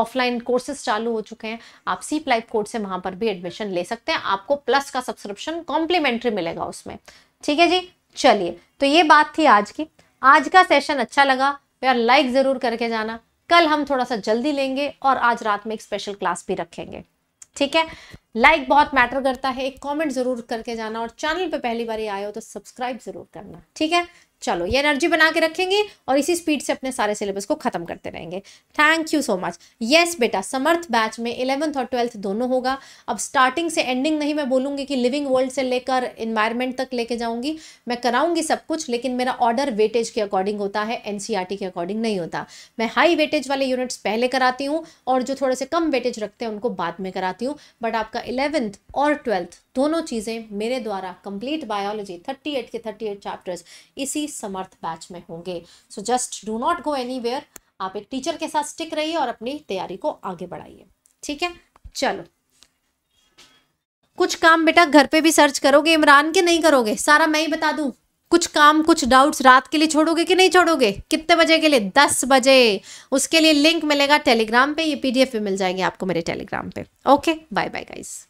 ऑफलाइन कोर्सेज चालू हो चुके हैं आप सी प्लाइव कोर्स से वहां पर भी एडमिशन ले सकते हैं आपको प्लस का सब्सक्रिप्शन कॉम्प्लीमेंट्री मिलेगा उसमें ठीक है जी चलिए तो ये बात थी आज की आज का सेशन अच्छा लगा यार लाइक ज़रूर करके जाना कल हम थोड़ा सा जल्दी लेंगे और आज रात में एक स्पेशल क्लास भी रखेंगे ठीक है लाइक बहुत मैटर करता है एक कमेंट जरूर करके जाना और चैनल पे पहली बार आए हो तो सब्सक्राइब जरूर करना ठीक है चलो ये एनर्जी बना के रखेंगे और इसी स्पीड से अपने सारे सिलेबस को खत्म करते रहेंगे thank you so much yes बेटा समर्थ बैच में इलेवंथ और ट्वेल्थ दोनों होगा अब स्टार्टिंग से एंडिंग नहीं मैं बोलूंगी कि लिविंग वर्ल्ड से लेकर इन्वायरमेंट तक लेके जाऊंगी मैं कराऊंगी सब कुछ लेकिन मेरा ऑर्डर वेटेज के अकॉर्डिंग होता है एन e के अकॉर्डिंग नहीं होता मैं हाई वेटेज वाले यूनिट्स पहले कराती हूँ और जो थोड़े से कम वेटेज रखते हैं उनको बाद में कराती हूँ बट आपका इलेवेंथ और ट्वेल्थ दोनों चीज़ें मेरे द्वारा कंप्लीट बायोलॉजी 38 के 38 चैप्टर्स इसी समर्थ बैच में होंगे so just do not go any आप एक टीचर के साथ स्टिक रहिए और अपनी तैयारी को आगे बढ़ाइए ठीक है चलो कुछ काम बेटा घर पे भी सर्च करोगे इमरान के नहीं करोगे सारा मैं ही बता दूं कुछ काम कुछ डाउट्स रात के लिए छोड़ोगे कि नहीं छोड़ोगे कितने बजे के लिए दस बजे उसके लिए लिंक मिलेगा टेलीग्राम पे ये पीडीएफ भी मिल जाएंगे आपको मेरे टेलीग्राम पे ओके बाय बाय गाइज़